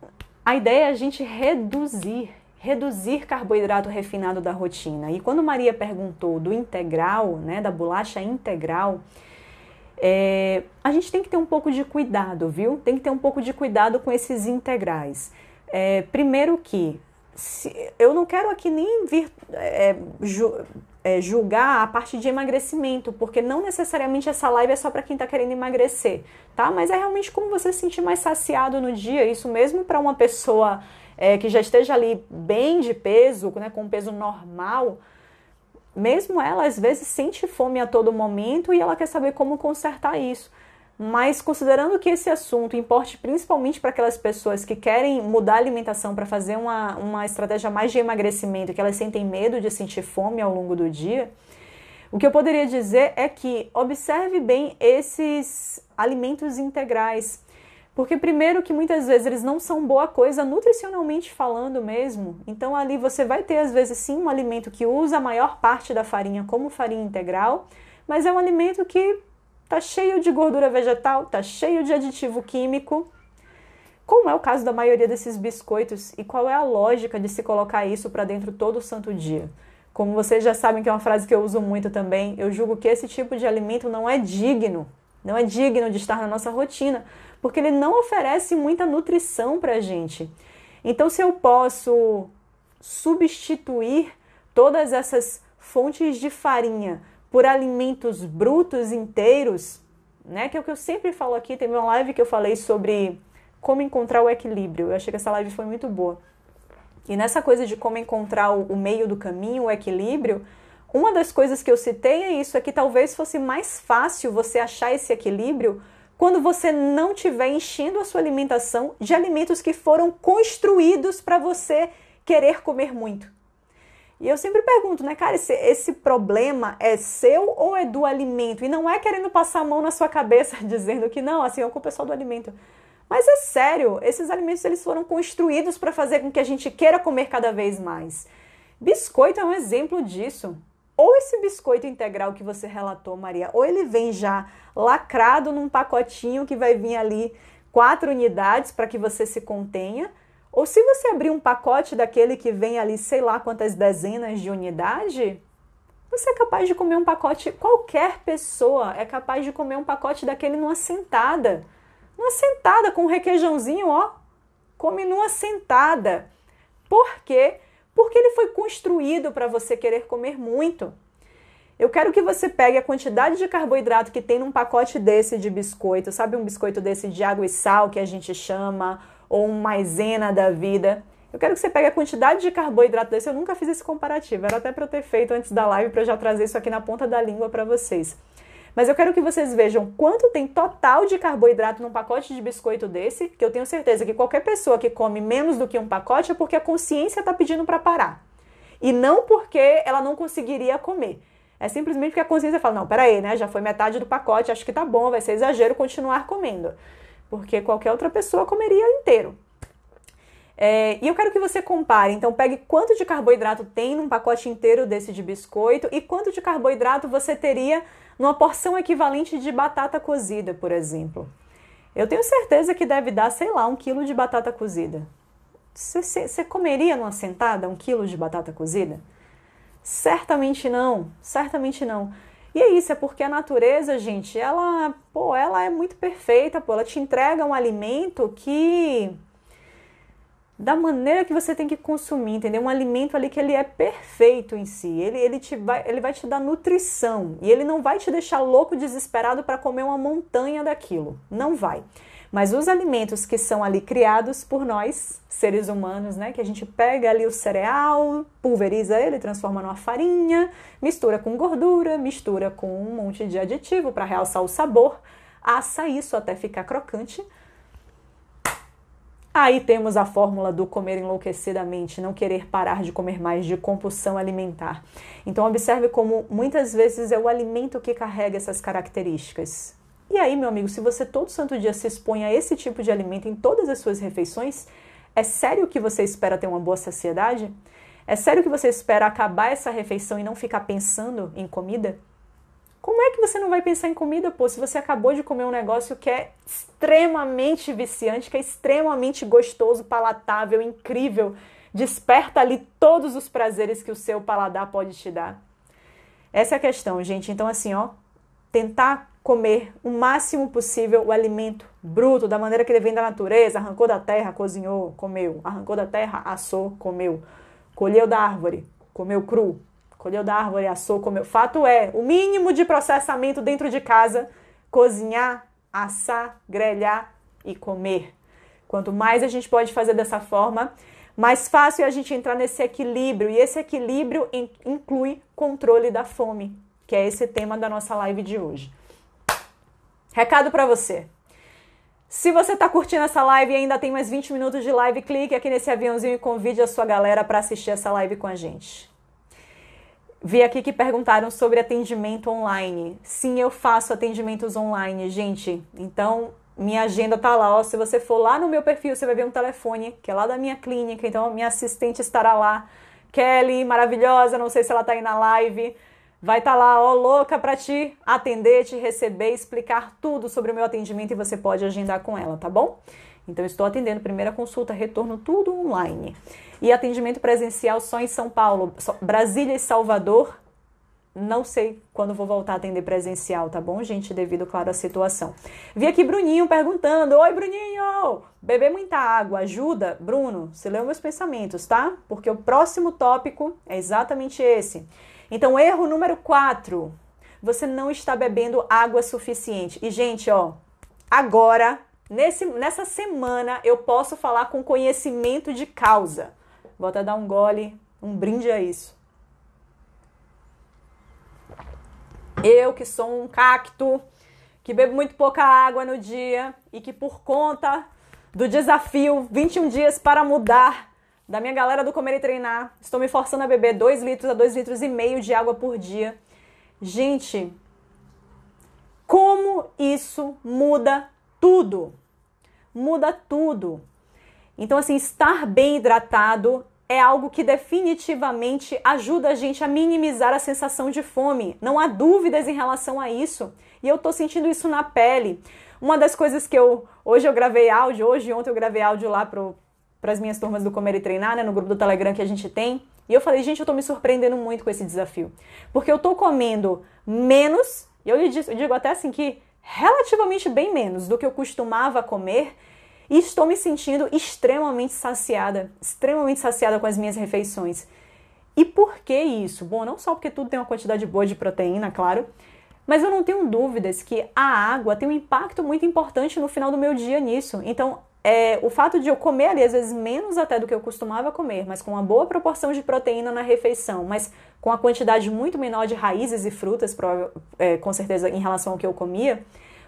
a ideia é a gente reduzir reduzir carboidrato refinado da rotina. E quando Maria perguntou do integral, né, da bolacha integral, é, a gente tem que ter um pouco de cuidado, viu? Tem que ter um pouco de cuidado com esses integrais. É, primeiro que se, eu não quero aqui nem vir é, ju, é, julgar a parte de emagrecimento, porque não necessariamente essa live é só para quem está querendo emagrecer, tá? Mas é realmente como você se sentir mais saciado no dia, isso mesmo para uma pessoa é, que já esteja ali bem de peso, né, com um peso normal, mesmo ela às vezes sente fome a todo momento e ela quer saber como consertar isso. Mas considerando que esse assunto importe principalmente para aquelas pessoas que querem mudar a alimentação para fazer uma, uma estratégia mais de emagrecimento, que elas sentem medo de sentir fome ao longo do dia, o que eu poderia dizer é que observe bem esses alimentos integrais. Porque primeiro que muitas vezes eles não são boa coisa nutricionalmente falando mesmo. Então ali você vai ter às vezes sim um alimento que usa a maior parte da farinha como farinha integral, mas é um alimento que tá cheio de gordura vegetal, tá cheio de aditivo químico. Como é o caso da maioria desses biscoitos e qual é a lógica de se colocar isso para dentro todo santo dia? Como vocês já sabem que é uma frase que eu uso muito também, eu julgo que esse tipo de alimento não é digno, não é digno de estar na nossa rotina, porque ele não oferece muita nutrição para a gente. Então, se eu posso substituir todas essas fontes de farinha por alimentos brutos inteiros, né? Que é o que eu sempre falo aqui. Teve uma live que eu falei sobre como encontrar o equilíbrio. Eu achei que essa live foi muito boa. E nessa coisa de como encontrar o meio do caminho, o equilíbrio, uma das coisas que eu citei é isso: é que talvez fosse mais fácil você achar esse equilíbrio quando você não estiver enchendo a sua alimentação de alimentos que foram construídos para você querer comer muito. E eu sempre pergunto, né, cara, esse, esse, problema é seu ou é do alimento? E não é querendo passar a mão na sua cabeça dizendo que não, assim, é culpa é só do alimento. Mas é sério, esses alimentos eles foram construídos para fazer com que a gente queira comer cada vez mais. Biscoito é um exemplo disso. Ou esse biscoito integral que você relatou, Maria, ou ele vem já lacrado num pacotinho que vai vir ali quatro unidades para que você se contenha. Ou se você abrir um pacote daquele que vem ali, sei lá quantas dezenas de unidade, você é capaz de comer um pacote, qualquer pessoa é capaz de comer um pacote daquele numa sentada. Numa sentada com um requeijãozinho, ó. Come numa sentada. Por quê? Porque ele foi construído para você querer comer muito. Eu quero que você pegue a quantidade de carboidrato que tem num pacote desse de biscoito, sabe? Um biscoito desse de água e sal que a gente chama, ou um maisena da vida. Eu quero que você pegue a quantidade de carboidrato desse. Eu nunca fiz esse comparativo, era até para eu ter feito antes da live para eu já trazer isso aqui na ponta da língua para vocês. Mas eu quero que vocês vejam quanto tem total de carboidrato num pacote de biscoito desse, que eu tenho certeza que qualquer pessoa que come menos do que um pacote é porque a consciência está pedindo para parar. E não porque ela não conseguiria comer. É simplesmente porque a consciência fala: não, peraí, né? Já foi metade do pacote, acho que tá bom, vai ser exagero continuar comendo. Porque qualquer outra pessoa comeria inteiro. É, e eu quero que você compare, então pegue quanto de carboidrato tem num pacote inteiro desse de biscoito e quanto de carboidrato você teria numa porção equivalente de batata cozida, por exemplo. Eu tenho certeza que deve dar, sei lá, um quilo de batata cozida. Você comeria numa sentada um quilo de batata cozida? Certamente não, certamente não. E é isso, é porque a natureza, gente, ela, pô, ela é muito perfeita, pô, ela te entrega um alimento que da maneira que você tem que consumir, entendeu? Um alimento ali que ele é perfeito em si. Ele, ele, te vai, ele vai te dar nutrição e ele não vai te deixar louco, desesperado para comer uma montanha daquilo. Não vai. Mas os alimentos que são ali criados por nós, seres humanos, né? Que a gente pega ali o cereal, pulveriza ele, transforma numa farinha, mistura com gordura, mistura com um monte de aditivo para realçar o sabor, assa isso até ficar crocante. Aí temos a fórmula do comer enlouquecidamente, não querer parar de comer mais, de compulsão alimentar. Então, observe como muitas vezes é o alimento que carrega essas características. E aí, meu amigo, se você todo santo dia se expõe a esse tipo de alimento em todas as suas refeições, é sério que você espera ter uma boa saciedade? É sério que você espera acabar essa refeição e não ficar pensando em comida? Como é que você não vai pensar em comida, pô, se você acabou de comer um negócio que é extremamente viciante, que é extremamente gostoso, palatável, incrível, desperta ali todos os prazeres que o seu paladar pode te dar? Essa é a questão, gente. Então, assim, ó, tentar comer o máximo possível o alimento bruto, da maneira que ele vem da natureza, arrancou da terra, cozinhou, comeu, arrancou da terra, assou, comeu, colheu da árvore, comeu cru, colheu da árvore, assou, comeu. Fato é, o mínimo de processamento dentro de casa, cozinhar, assar, grelhar e comer. Quanto mais a gente pode fazer dessa forma, mais fácil é a gente entrar nesse equilíbrio, e esse equilíbrio inclui controle da fome que é esse tema da nossa live de hoje. Recado para você. Se você está curtindo essa live e ainda tem mais 20 minutos de live, clique aqui nesse aviãozinho e convide a sua galera para assistir essa live com a gente. Vi aqui que perguntaram sobre atendimento online. Sim, eu faço atendimentos online, gente. Então, minha agenda tá lá, ó. Se você for lá no meu perfil, você vai ver um telefone que é lá da minha clínica. Então, minha assistente estará lá. Kelly, maravilhosa, não sei se ela tá aí na live Vai estar tá lá, ó, louca para te atender, te receber, explicar tudo sobre o meu atendimento e você pode agendar com ela, tá bom? Então, estou atendendo primeira consulta, retorno, tudo online. E atendimento presencial só em São Paulo, Brasília e Salvador. Não sei quando vou voltar a atender presencial, tá bom, gente? Devido, claro, à situação. Vi aqui Bruninho perguntando: Oi, Bruninho! Beber muita água ajuda? Bruno, você leu meus pensamentos, tá? Porque o próximo tópico é exatamente esse. Então, erro número 4. Você não está bebendo água suficiente. E, gente, ó, agora, nesse, nessa semana, eu posso falar com conhecimento de causa. Vou até dar um gole, um brinde a isso. Eu que sou um cacto, que bebo muito pouca água no dia e que por conta do desafio 21 dias para mudar da minha galera do Comer e Treinar. Estou me forçando a beber 2 litros a 2 litros e meio de água por dia. Gente, como isso muda tudo. Muda tudo. Então, assim, estar bem hidratado é algo que definitivamente ajuda a gente a minimizar a sensação de fome. Não há dúvidas em relação a isso. E eu tô sentindo isso na pele. Uma das coisas que eu. Hoje eu gravei áudio, hoje e ontem eu gravei áudio lá pro, para as minhas turmas do Comer e Treinar, né, no grupo do Telegram que a gente tem. E eu falei, gente, eu tô me surpreendendo muito com esse desafio. Porque eu tô comendo menos, e eu lhe digo, eu digo até assim que relativamente bem menos do que eu costumava comer, e estou me sentindo extremamente saciada, extremamente saciada com as minhas refeições. E por que isso? Bom, não só porque tudo tem uma quantidade boa de proteína, claro, mas eu não tenho dúvidas que a água tem um impacto muito importante no final do meu dia nisso. Então, é, o fato de eu comer ali, às vezes menos até do que eu costumava comer, mas com uma boa proporção de proteína na refeição, mas com a quantidade muito menor de raízes e frutas, é, com certeza, em relação ao que eu comia,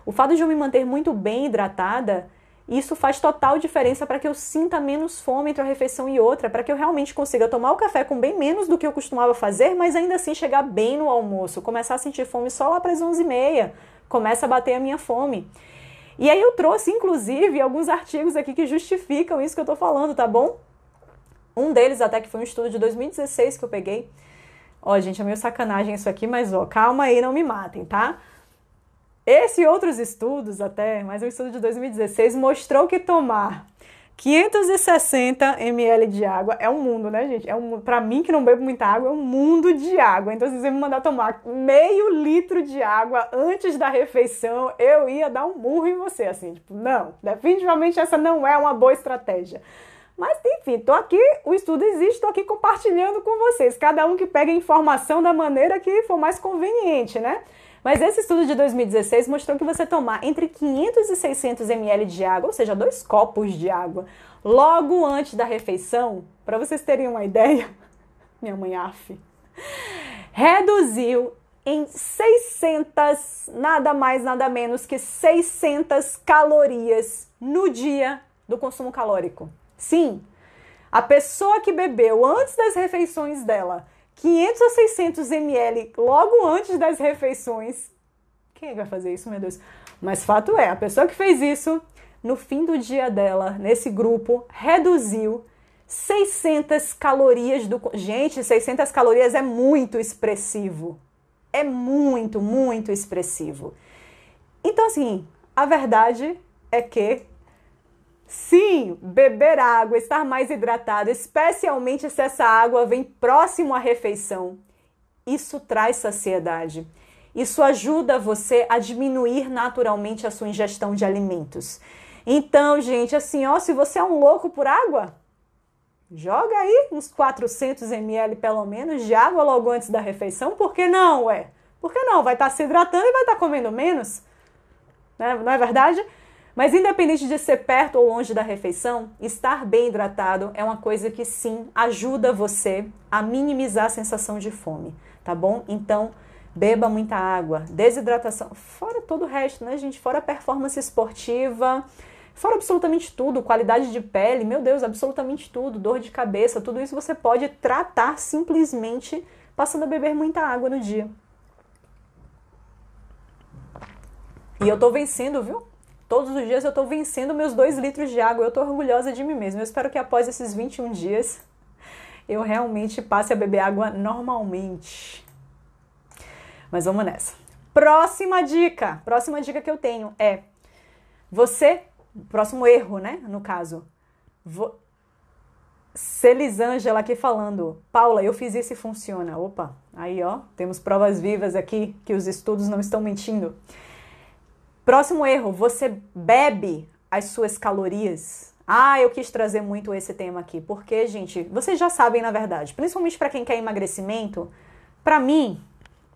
o fato de eu me manter muito bem hidratada, isso faz total diferença para que eu sinta menos fome entre uma refeição e outra, para que eu realmente consiga tomar o café com bem menos do que eu costumava fazer, mas ainda assim chegar bem no almoço, começar a sentir fome só lá para as 11h30, começa a bater a minha fome. E aí eu trouxe, inclusive, alguns artigos aqui que justificam isso que eu tô falando, tá bom? Um deles até que foi um estudo de 2016 que eu peguei. Ó, gente, é meio sacanagem isso aqui, mas ó, calma aí, não me matem, tá? Esse e outros estudos até, mas um estudo de 2016 mostrou que tomar 560 ml de água é um mundo, né, gente? É um, pra mim que não bebo muita água, é um mundo de água. Então, se você me mandar tomar meio litro de água antes da refeição, eu ia dar um murro em você, assim, tipo, não, definitivamente essa não é uma boa estratégia. Mas enfim, tô aqui, o estudo existe, tô aqui compartilhando com vocês. Cada um que pega a informação da maneira que for mais conveniente, né? Mas esse estudo de 2016 mostrou que você tomar entre 500 e 600 ml de água, ou seja, dois copos de água, logo antes da refeição, para vocês terem uma ideia, minha mãe af, reduziu em 600, nada mais, nada menos que 600 calorias no dia do consumo calórico. Sim, a pessoa que bebeu antes das refeições dela 500 a 600 ml logo antes das refeições. Quem é vai fazer isso, meu Deus? Mas fato é, a pessoa que fez isso, no fim do dia dela, nesse grupo, reduziu 600 calorias do. Gente, 600 calorias é muito expressivo. É muito, muito expressivo. Então, assim, a verdade é que Sim, beber água, estar mais hidratado, especialmente se essa água vem próximo à refeição. Isso traz saciedade. Isso ajuda você a diminuir naturalmente a sua ingestão de alimentos. Então, gente, assim, ó, se você é um louco por água, joga aí uns 400 ml pelo menos de água logo antes da refeição, por que não, ué? Por que não? Vai estar tá se hidratando e vai estar tá comendo menos, né? não é verdade? Mas independente de ser perto ou longe da refeição, estar bem hidratado é uma coisa que sim ajuda você a minimizar a sensação de fome, tá bom? Então, beba muita água, desidratação, fora todo o resto, né, gente? Fora a performance esportiva, fora absolutamente tudo, qualidade de pele, meu Deus, absolutamente tudo, dor de cabeça, tudo isso você pode tratar simplesmente passando a beber muita água no dia. E eu tô vencendo, viu? Todos os dias eu estou vencendo meus 2 litros de água, eu estou orgulhosa de mim mesma. Eu espero que após esses 21 dias eu realmente passe a beber água normalmente. Mas vamos nessa. Próxima dica, próxima dica que eu tenho é você, próximo erro, né, no caso. Vo, Celisângela aqui falando, Paula, eu fiz isso e funciona. Opa, aí ó, temos provas vivas aqui que os estudos não estão mentindo. Próximo erro, você bebe as suas calorias. Ah, eu quis trazer muito esse tema aqui, porque, gente, vocês já sabem na verdade, principalmente para quem quer emagrecimento, para mim,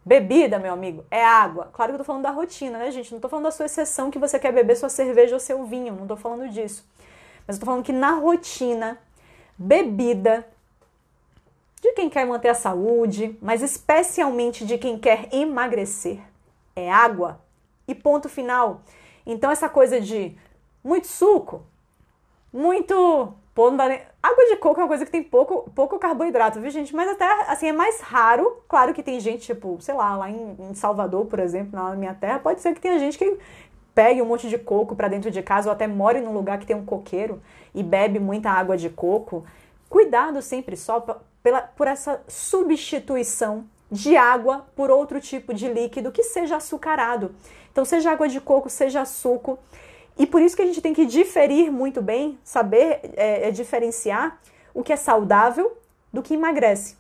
bebida, meu amigo, é água. Claro que eu tô falando da rotina, né, gente? Não tô falando da sua exceção que você quer beber sua cerveja ou seu vinho, não tô falando disso. Mas eu tô falando que na rotina, bebida de quem quer manter a saúde, mas especialmente de quem quer emagrecer, é água e ponto final. Então essa coisa de muito suco, muito Pô, não dá nem... Água de coco é uma coisa que tem pouco, pouco carboidrato, viu, gente? Mas até, assim, é mais raro. Claro que tem gente, tipo, sei lá, lá em, em Salvador, por exemplo, na minha terra, pode ser que tenha gente que pegue um monte de coco para dentro de casa ou até more num lugar que tem um coqueiro e bebe muita água de coco. Cuidado sempre só pela, por essa substituição de água por outro tipo de líquido que seja açucarado. Então, seja água de coco, seja suco. E por isso que a gente tem que diferir muito bem, saber é, é diferenciar o que é saudável do que emagrece.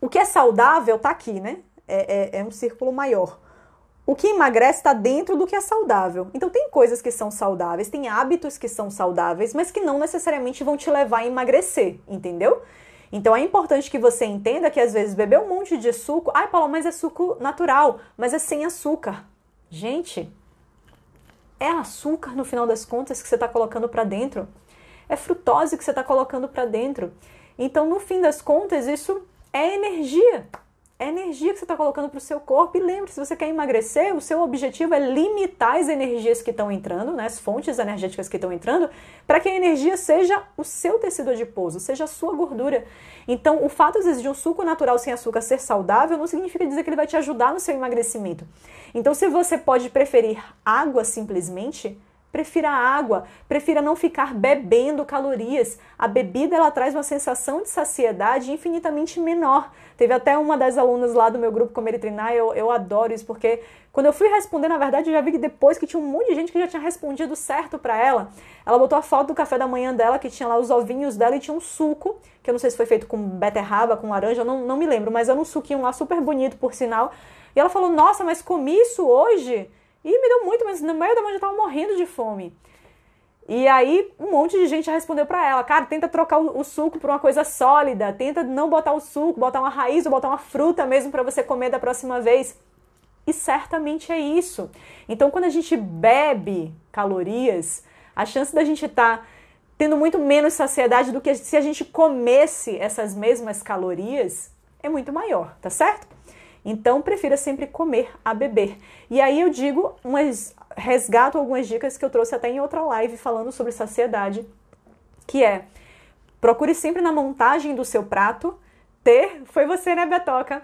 O que é saudável tá aqui, né? É, é, é um círculo maior. O que emagrece está dentro do que é saudável. Então, tem coisas que são saudáveis, tem hábitos que são saudáveis, mas que não necessariamente vão te levar a emagrecer, entendeu? Então é importante que você entenda que às vezes beber um monte de suco, ai Paulo, mas é suco natural, mas é sem açúcar. Gente, é açúcar no final das contas que você está colocando para dentro. É frutose que você está colocando para dentro. Então, no fim das contas, isso é energia é energia que você está colocando para o seu corpo. E lembre, se você quer emagrecer, o seu objetivo é limitar as energias que estão entrando, né, as fontes energéticas que estão entrando, para que a energia seja o seu tecido adiposo, seja a sua gordura. Então, o fato, às vezes, de um suco natural sem açúcar ser saudável não significa dizer que ele vai te ajudar no seu emagrecimento. Então, se você pode preferir água simplesmente, prefira água, prefira não ficar bebendo calorias. A bebida ela traz uma sensação de saciedade infinitamente menor. Teve até uma das alunas lá do meu grupo Comer e Trinar, eu, eu adoro isso porque quando eu fui responder, na verdade, eu já vi que depois que tinha um monte de gente que já tinha respondido certo para ela. Ela botou a foto do café da manhã dela, que tinha lá os ovinhos dela e tinha um suco, que eu não sei se foi feito com beterraba, com laranja, não, não me lembro, mas era um suquinho lá super bonito, por sinal. E ela falou: "Nossa, mas comi isso hoje?" E me deu muito, mas no meio da manhã eu tava morrendo de fome. E aí um monte de gente respondeu para ela, cara, tenta trocar o, suco por uma coisa sólida, tenta não botar o suco, botar uma raiz ou botar uma fruta mesmo para você comer da próxima vez. E certamente é isso. Então quando a gente bebe calorias, a chance da gente estar tá tendo muito menos saciedade do que se a gente comesse essas mesmas calorias é muito maior, tá certo? Então, prefira sempre comer a beber. E aí eu digo, umas, resgato algumas dicas que eu trouxe até em outra live falando sobre saciedade, que é procure sempre na montagem do seu prato ter, foi você, né, Betoca?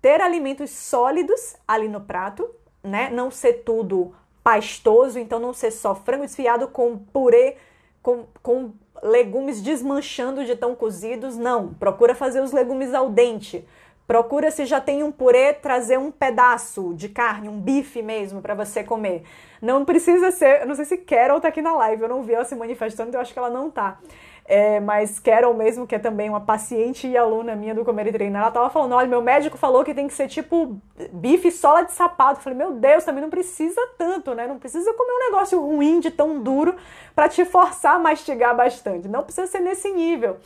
Ter alimentos sólidos ali no prato, né? Não ser tudo pastoso, então não ser só frango desfiado com purê, com, com legumes desmanchando de tão cozidos, não. Procura fazer os legumes al dente. Procura se já tem um purê, trazer um pedaço de carne, um bife mesmo para você comer. Não precisa ser, eu não sei se Carol tá aqui na live, eu não vi ela se manifestando, eu acho que ela não tá é, mas Carol mesmo, que é também uma paciente e aluna minha do Comer e Treinar, ela tava falando, olha, meu médico falou que tem que ser tipo bife sola de sapato. Eu falei, meu Deus, também não precisa tanto, né? Não precisa comer um negócio ruim de tão duro para te forçar a mastigar bastante. Não precisa ser nesse nível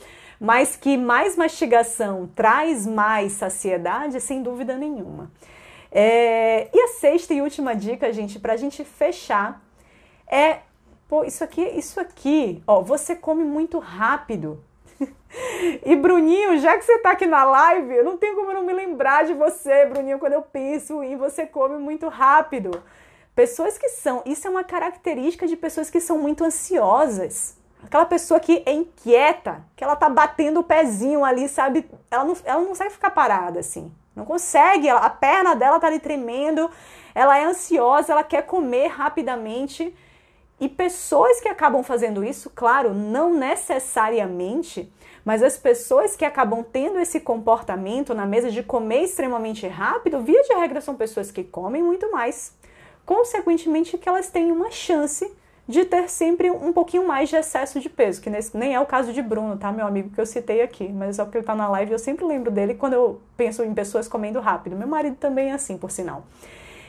mas que mais mastigação traz mais saciedade, sem dúvida nenhuma. É, e a sexta e última dica, gente, para a gente fechar, é Pô, isso aqui, isso aqui, ó, você come muito rápido. E Bruninho, já que você está aqui na live, eu não tenho como não me lembrar de você, Bruninho, quando eu penso em você come muito rápido. Pessoas que são, isso é uma característica de pessoas que são muito ansiosas. Aquela pessoa que é inquieta, que ela tá batendo o pezinho ali, sabe? Ela não, ela não consegue ficar parada assim. Não consegue, a perna dela tá ali tremendo, ela é ansiosa, ela quer comer rapidamente. E pessoas que acabam fazendo isso, claro, não necessariamente, mas as pessoas que acabam tendo esse comportamento na mesa de comer extremamente rápido, via de regra são pessoas que comem muito mais. Consequentemente, que elas têm uma chance de ter sempre um pouquinho mais de excesso de peso, que nesse, nem é o caso de Bruno, tá, meu amigo que eu citei aqui, mas é só porque ele tá na live, eu sempre lembro dele quando eu penso em pessoas comendo rápido. Meu marido também é assim, por sinal.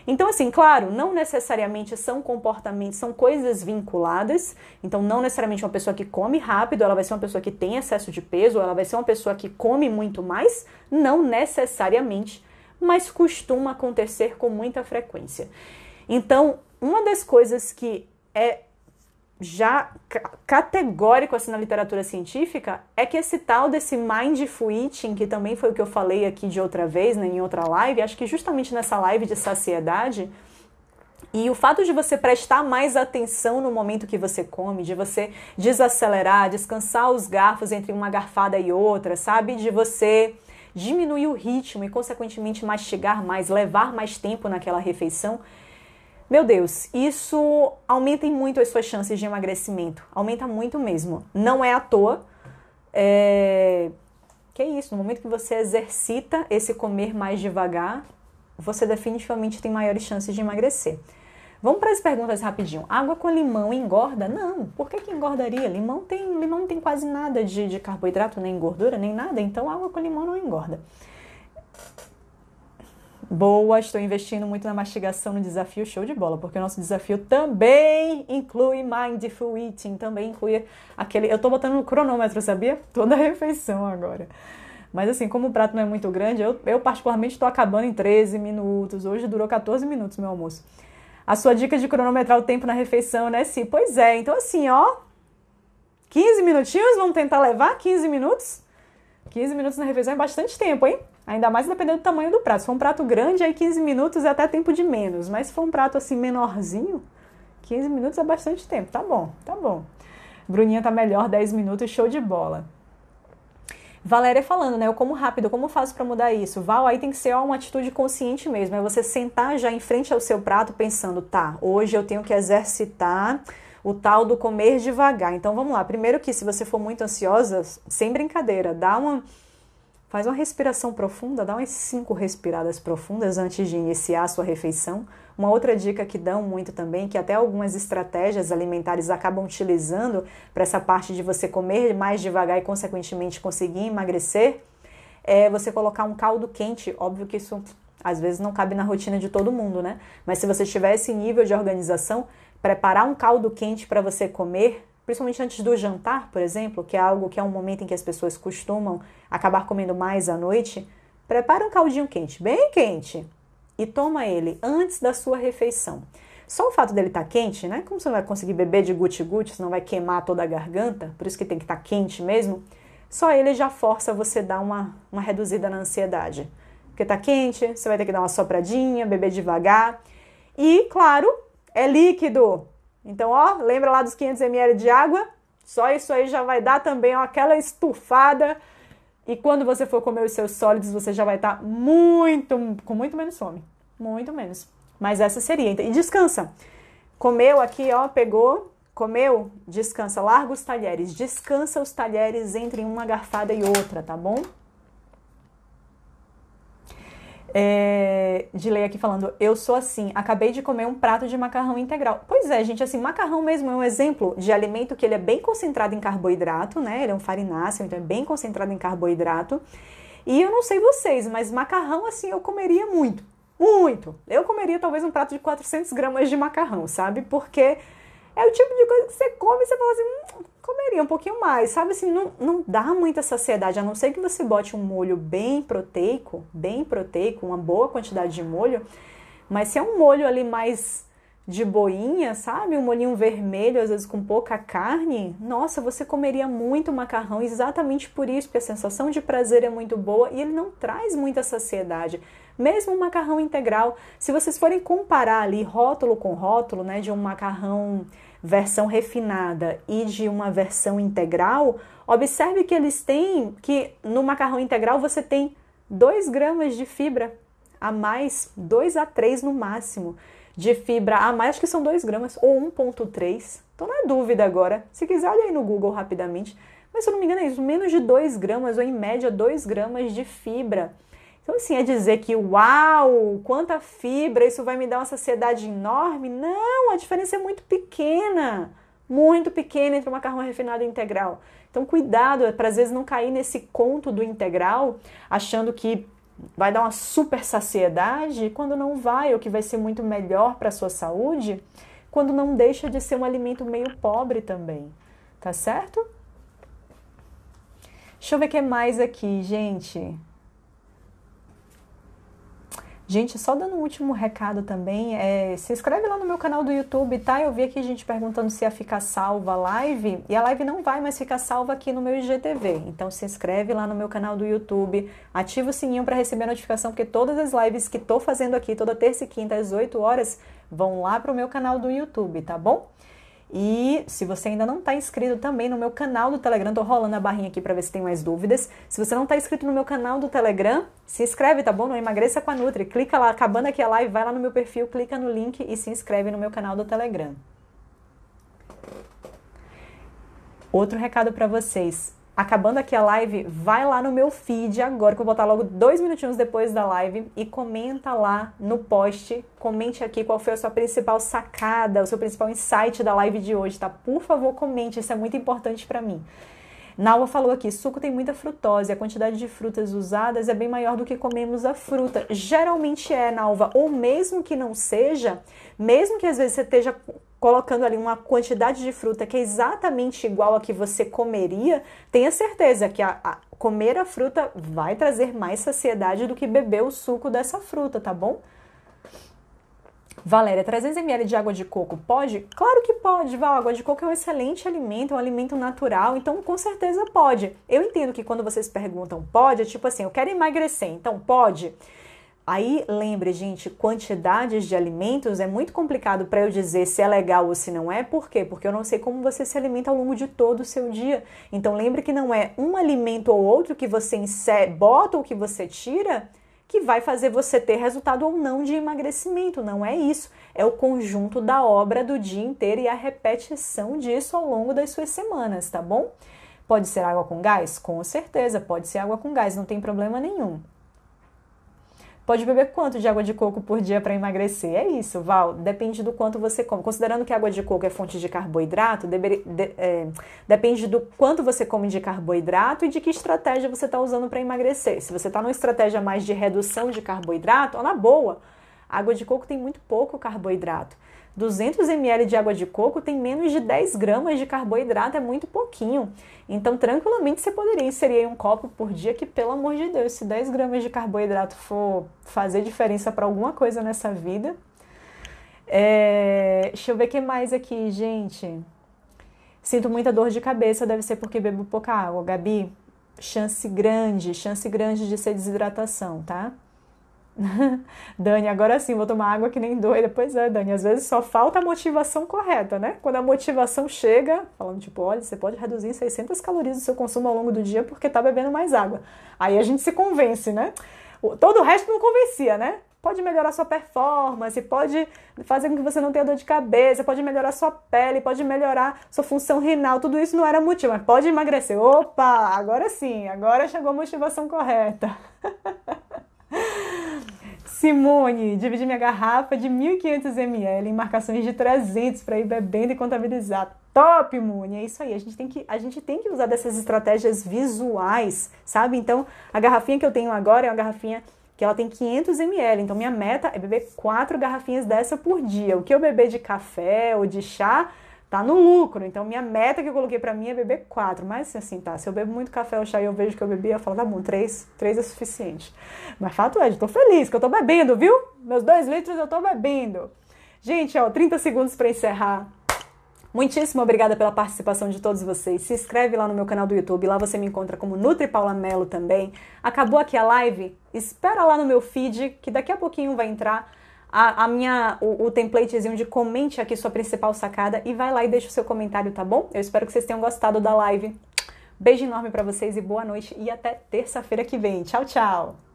Então, assim, claro, não necessariamente são comportamentos, são coisas vinculadas. Então, não necessariamente uma pessoa que come rápido, ela vai ser uma pessoa que tem excesso de peso, ou ela vai ser uma pessoa que come muito mais, não necessariamente, mas costuma acontecer com muita frequência. Então, uma das coisas que é já categórico assim na literatura científica é que esse tal desse mindful eating, que também foi o que eu falei aqui de outra vez, né, em outra live, acho que justamente nessa live de saciedade, e o fato de você prestar mais atenção no momento que você come, de você desacelerar, descansar os garfos entre uma garfada e outra, sabe? De você diminuir o ritmo e consequentemente mastigar mais, levar mais tempo naquela refeição, meu Deus, isso aumenta muito as suas chances de emagrecimento. Aumenta muito mesmo. Não é à toa. É... Que é isso, no momento que você exercita esse comer mais devagar, você definitivamente tem maiores chances de emagrecer. Vamos para as perguntas rapidinho. Água com limão engorda? Não. Por que, que engordaria? Limão tem, limão tem quase nada de, de carboidrato, nem gordura, nem nada. Então, água com limão não engorda. Boa, estou investindo muito na mastigação no desafio show de bola, porque o nosso desafio também inclui mindful eating, também inclui aquele. Eu estou botando no cronômetro, sabia? Toda a refeição agora. Mas assim, como o prato não é muito grande, eu, eu particularmente estou acabando em 13 minutos. Hoje durou 14 minutos meu almoço. A sua dica de cronometrar o tempo na refeição, né, Sim, Pois é, então assim, ó. 15 minutinhos, vamos tentar levar 15 minutos? 15 minutos na refeição é bastante tempo, hein? Ainda mais dependendo do tamanho do prato. Se for um prato grande, aí 15 minutos é até tempo de menos. Mas se for um prato assim menorzinho, 15 minutos é bastante tempo. Tá bom, tá bom. Bruninha tá melhor, 10 minutos, show de bola. Valéria falando, né? Eu como rápido, como faço para mudar isso? Val, aí tem que ser ó, uma atitude consciente mesmo. É você sentar já em frente ao seu prato pensando, tá, hoje eu tenho que exercitar o tal do comer devagar. Então vamos lá. Primeiro que se você for muito ansiosa, sem brincadeira, dá uma Faz uma respiração profunda, dá umas cinco respiradas profundas antes de iniciar a sua refeição. Uma outra dica que dão muito também, que até algumas estratégias alimentares acabam utilizando para essa parte de você comer mais devagar e, consequentemente, conseguir emagrecer, é você colocar um caldo quente. Óbvio que isso às vezes não cabe na rotina de todo mundo, né? Mas se você tiver esse nível de organização, preparar um caldo quente para você comer principalmente antes do jantar, por exemplo, que é algo que é um momento em que as pessoas costumam acabar comendo mais à noite, prepara um caldinho quente, bem quente, e toma ele antes da sua refeição. Só o fato dele estar tá quente, né? Como você não vai conseguir beber de guti-guti, senão vai queimar toda a garganta, por isso que tem que estar tá quente mesmo, só ele já força você dar uma, uma reduzida na ansiedade. Porque tá quente, você vai ter que dar uma sopradinha, beber devagar. E, claro, é líquido. Então, ó, lembra lá dos 500 ml de água? Só isso aí já vai dar também ó, aquela estufada. E quando você for comer os seus sólidos, você já vai estar tá muito, com muito menos fome. Muito menos. Mas essa seria. Então, e descansa. Comeu aqui, ó, pegou, comeu, descansa. Larga os talheres. Descansa os talheres entre uma garfada e outra, tá bom? é, de lei aqui falando, eu sou assim, acabei de comer um prato de macarrão integral. Pois é, gente, assim, macarrão mesmo é um exemplo de alimento que ele é bem concentrado em carboidrato, né? Ele é um farináceo, então é bem concentrado em carboidrato. E eu não sei vocês, mas macarrão, assim, eu comeria muito. Muito! Eu comeria talvez um prato de 400 gramas de macarrão, sabe? Porque é o tipo de coisa que você come e você fala assim, hum, comeria um pouquinho mais, sabe? Assim, não, não dá muita saciedade, a não ser que você bote um molho bem proteico, bem proteico, uma boa quantidade de molho. Mas se é um molho ali mais de boinha, sabe? Um molhinho vermelho, às vezes com pouca carne. Nossa, você comeria muito macarrão exatamente por isso, porque a sensação de prazer é muito boa e ele não traz muita saciedade. Mesmo um macarrão integral, se vocês forem comparar ali rótulo com rótulo, né, de um macarrão versão refinada e de uma versão integral, observe que eles têm que no macarrão integral você tem 2 gramas de fibra a mais, 2 a 3 no máximo, de fibra a mais, acho que são 2 gramas, ou 1,3. Estou na dúvida agora. Se quiser, olha aí no Google rapidamente. Mas se eu não me engano, é isso, menos de 2 gramas, ou em média 2 gramas de fibra então, assim, é dizer que uau, quanta fibra, isso vai me dar uma saciedade enorme? Não, a diferença é muito pequena, muito pequena entre o macarrão refinado e integral. Então, cuidado é para às vezes não cair nesse conto do integral, achando que vai dar uma super saciedade, quando não vai, ou que vai ser muito melhor para a sua saúde, quando não deixa de ser um alimento meio pobre também, tá certo? Deixa eu ver o que mais aqui, gente. Gente, só dando um último recado também, é, se inscreve lá no meu canal do YouTube, tá? Eu vi aqui gente perguntando se ia ficar salva a live, e a live não vai mais ficar salva aqui no meu IGTV. Então se inscreve lá no meu canal do YouTube, ativa o sininho para receber a notificação, porque todas as lives que tô fazendo aqui, toda terça e quinta às 8 horas, vão lá pro meu canal do YouTube, tá bom? E se você ainda não está inscrito também no meu canal do Telegram, tô rolando a barrinha aqui para ver se tem mais dúvidas. Se você não está inscrito no meu canal do Telegram, se inscreve, tá bom? No Emagreça com a Nutri. Clica lá, acabando aqui a live, vai lá no meu perfil, clica no link e se inscreve no meu canal do Telegram. Outro recado para vocês acabando aqui a live, vai lá no meu feed agora, que eu vou botar logo dois minutinhos depois da live e comenta lá no post, comente aqui qual foi a sua principal sacada, o seu principal insight da live de hoje, tá? Por favor, comente, isso é muito importante para mim. Nalva falou aqui, suco tem muita frutose, a quantidade de frutas usadas é bem maior do que comemos a fruta. Geralmente é, Nalva, ou mesmo que não seja, mesmo que às vezes você esteja colocando ali uma quantidade de fruta que é exatamente igual a que você comeria, tenha certeza que a, a comer a fruta vai trazer mais saciedade do que beber o suco dessa fruta, tá bom? Valéria, 300 ml de água de coco pode? Claro que pode, Val. Água de coco é um excelente alimento, é um alimento natural, então com certeza pode. Eu entendo que quando vocês perguntam pode, é tipo assim, eu quero emagrecer, então pode? Pode. Aí, lembre, gente, quantidades de alimentos é muito complicado para eu dizer se é legal ou se não é. Por quê? Porque eu não sei como você se alimenta ao longo de todo o seu dia. Então, lembre que não é um alimento ou outro que você bota ou que você tira que vai fazer você ter resultado ou não de emagrecimento. Não é isso. É o conjunto da obra do dia inteiro e a repetição disso ao longo das suas semanas, tá bom? Pode ser água com gás? Com certeza, pode ser água com gás, não tem problema nenhum. Pode beber quanto de água de coco por dia para emagrecer? É isso, Val. Depende do quanto você come. Considerando que a água de coco é fonte de carboidrato, de, é, depende do quanto você come de carboidrato e de que estratégia você está usando para emagrecer. Se você está numa estratégia mais de redução de carboidrato, ó, na boa, água de coco tem muito pouco carboidrato. 200 ml de água de coco tem menos de 10 gramas de carboidrato, é muito pouquinho. Então, tranquilamente, você poderia inserir um copo por dia, que pelo amor de Deus, se 10 gramas de carboidrato for fazer diferença para alguma coisa nessa vida. É... Deixa eu ver o que mais aqui, gente. Sinto muita dor de cabeça, deve ser porque bebo pouca água. Gabi, chance grande, chance grande de ser desidratação, tá? Dani, agora sim, vou tomar água que nem doida. Pois é, Dani, às vezes só falta a motivação correta, né? Quando a motivação chega, falando tipo, olha, você pode reduzir 600 calorias o seu consumo ao longo do dia porque tá bebendo mais água. Aí a gente se convence, né? Todo o resto não convencia, né? Pode melhorar sua performance, pode fazer com que você não tenha dor de cabeça, pode melhorar sua pele, pode melhorar sua função renal, tudo isso não era motivo, mas pode emagrecer. Opa, agora sim, agora chegou a motivação correta. Simone, dividi minha garrafa de 1.500ml em marcações de 300 para ir bebendo e contabilizar. Top, Simone. É isso aí. A gente, tem que, a gente tem que usar dessas estratégias visuais, sabe? Então, a garrafinha que eu tenho agora é uma garrafinha que ela tem 500ml. Então, minha meta é beber quatro garrafinhas dessa por dia. O que eu beber de café ou de chá tá no lucro. Então, minha meta que eu coloquei para mim é beber quatro. Mas, assim, assim, tá, se eu bebo muito café ou chá e eu vejo que eu bebi, eu falo, tá bom, três, três é suficiente. Mas fato é, eu tô feliz que eu tô bebendo, viu? Meus dois litros eu tô bebendo. Gente, ó, 30 segundos para encerrar. Muitíssimo obrigada pela participação de todos vocês. Se inscreve lá no meu canal do YouTube, lá você me encontra como Nutri Paula Melo também. Acabou aqui a live? Espera lá no meu feed, que daqui a pouquinho vai entrar a, a minha, o, o templatezinho de comente aqui sua principal sacada e vai lá e deixa o seu comentário, tá bom? Eu espero que vocês tenham gostado da live. Beijo enorme para vocês e boa noite e até terça-feira que vem. Tchau, tchau.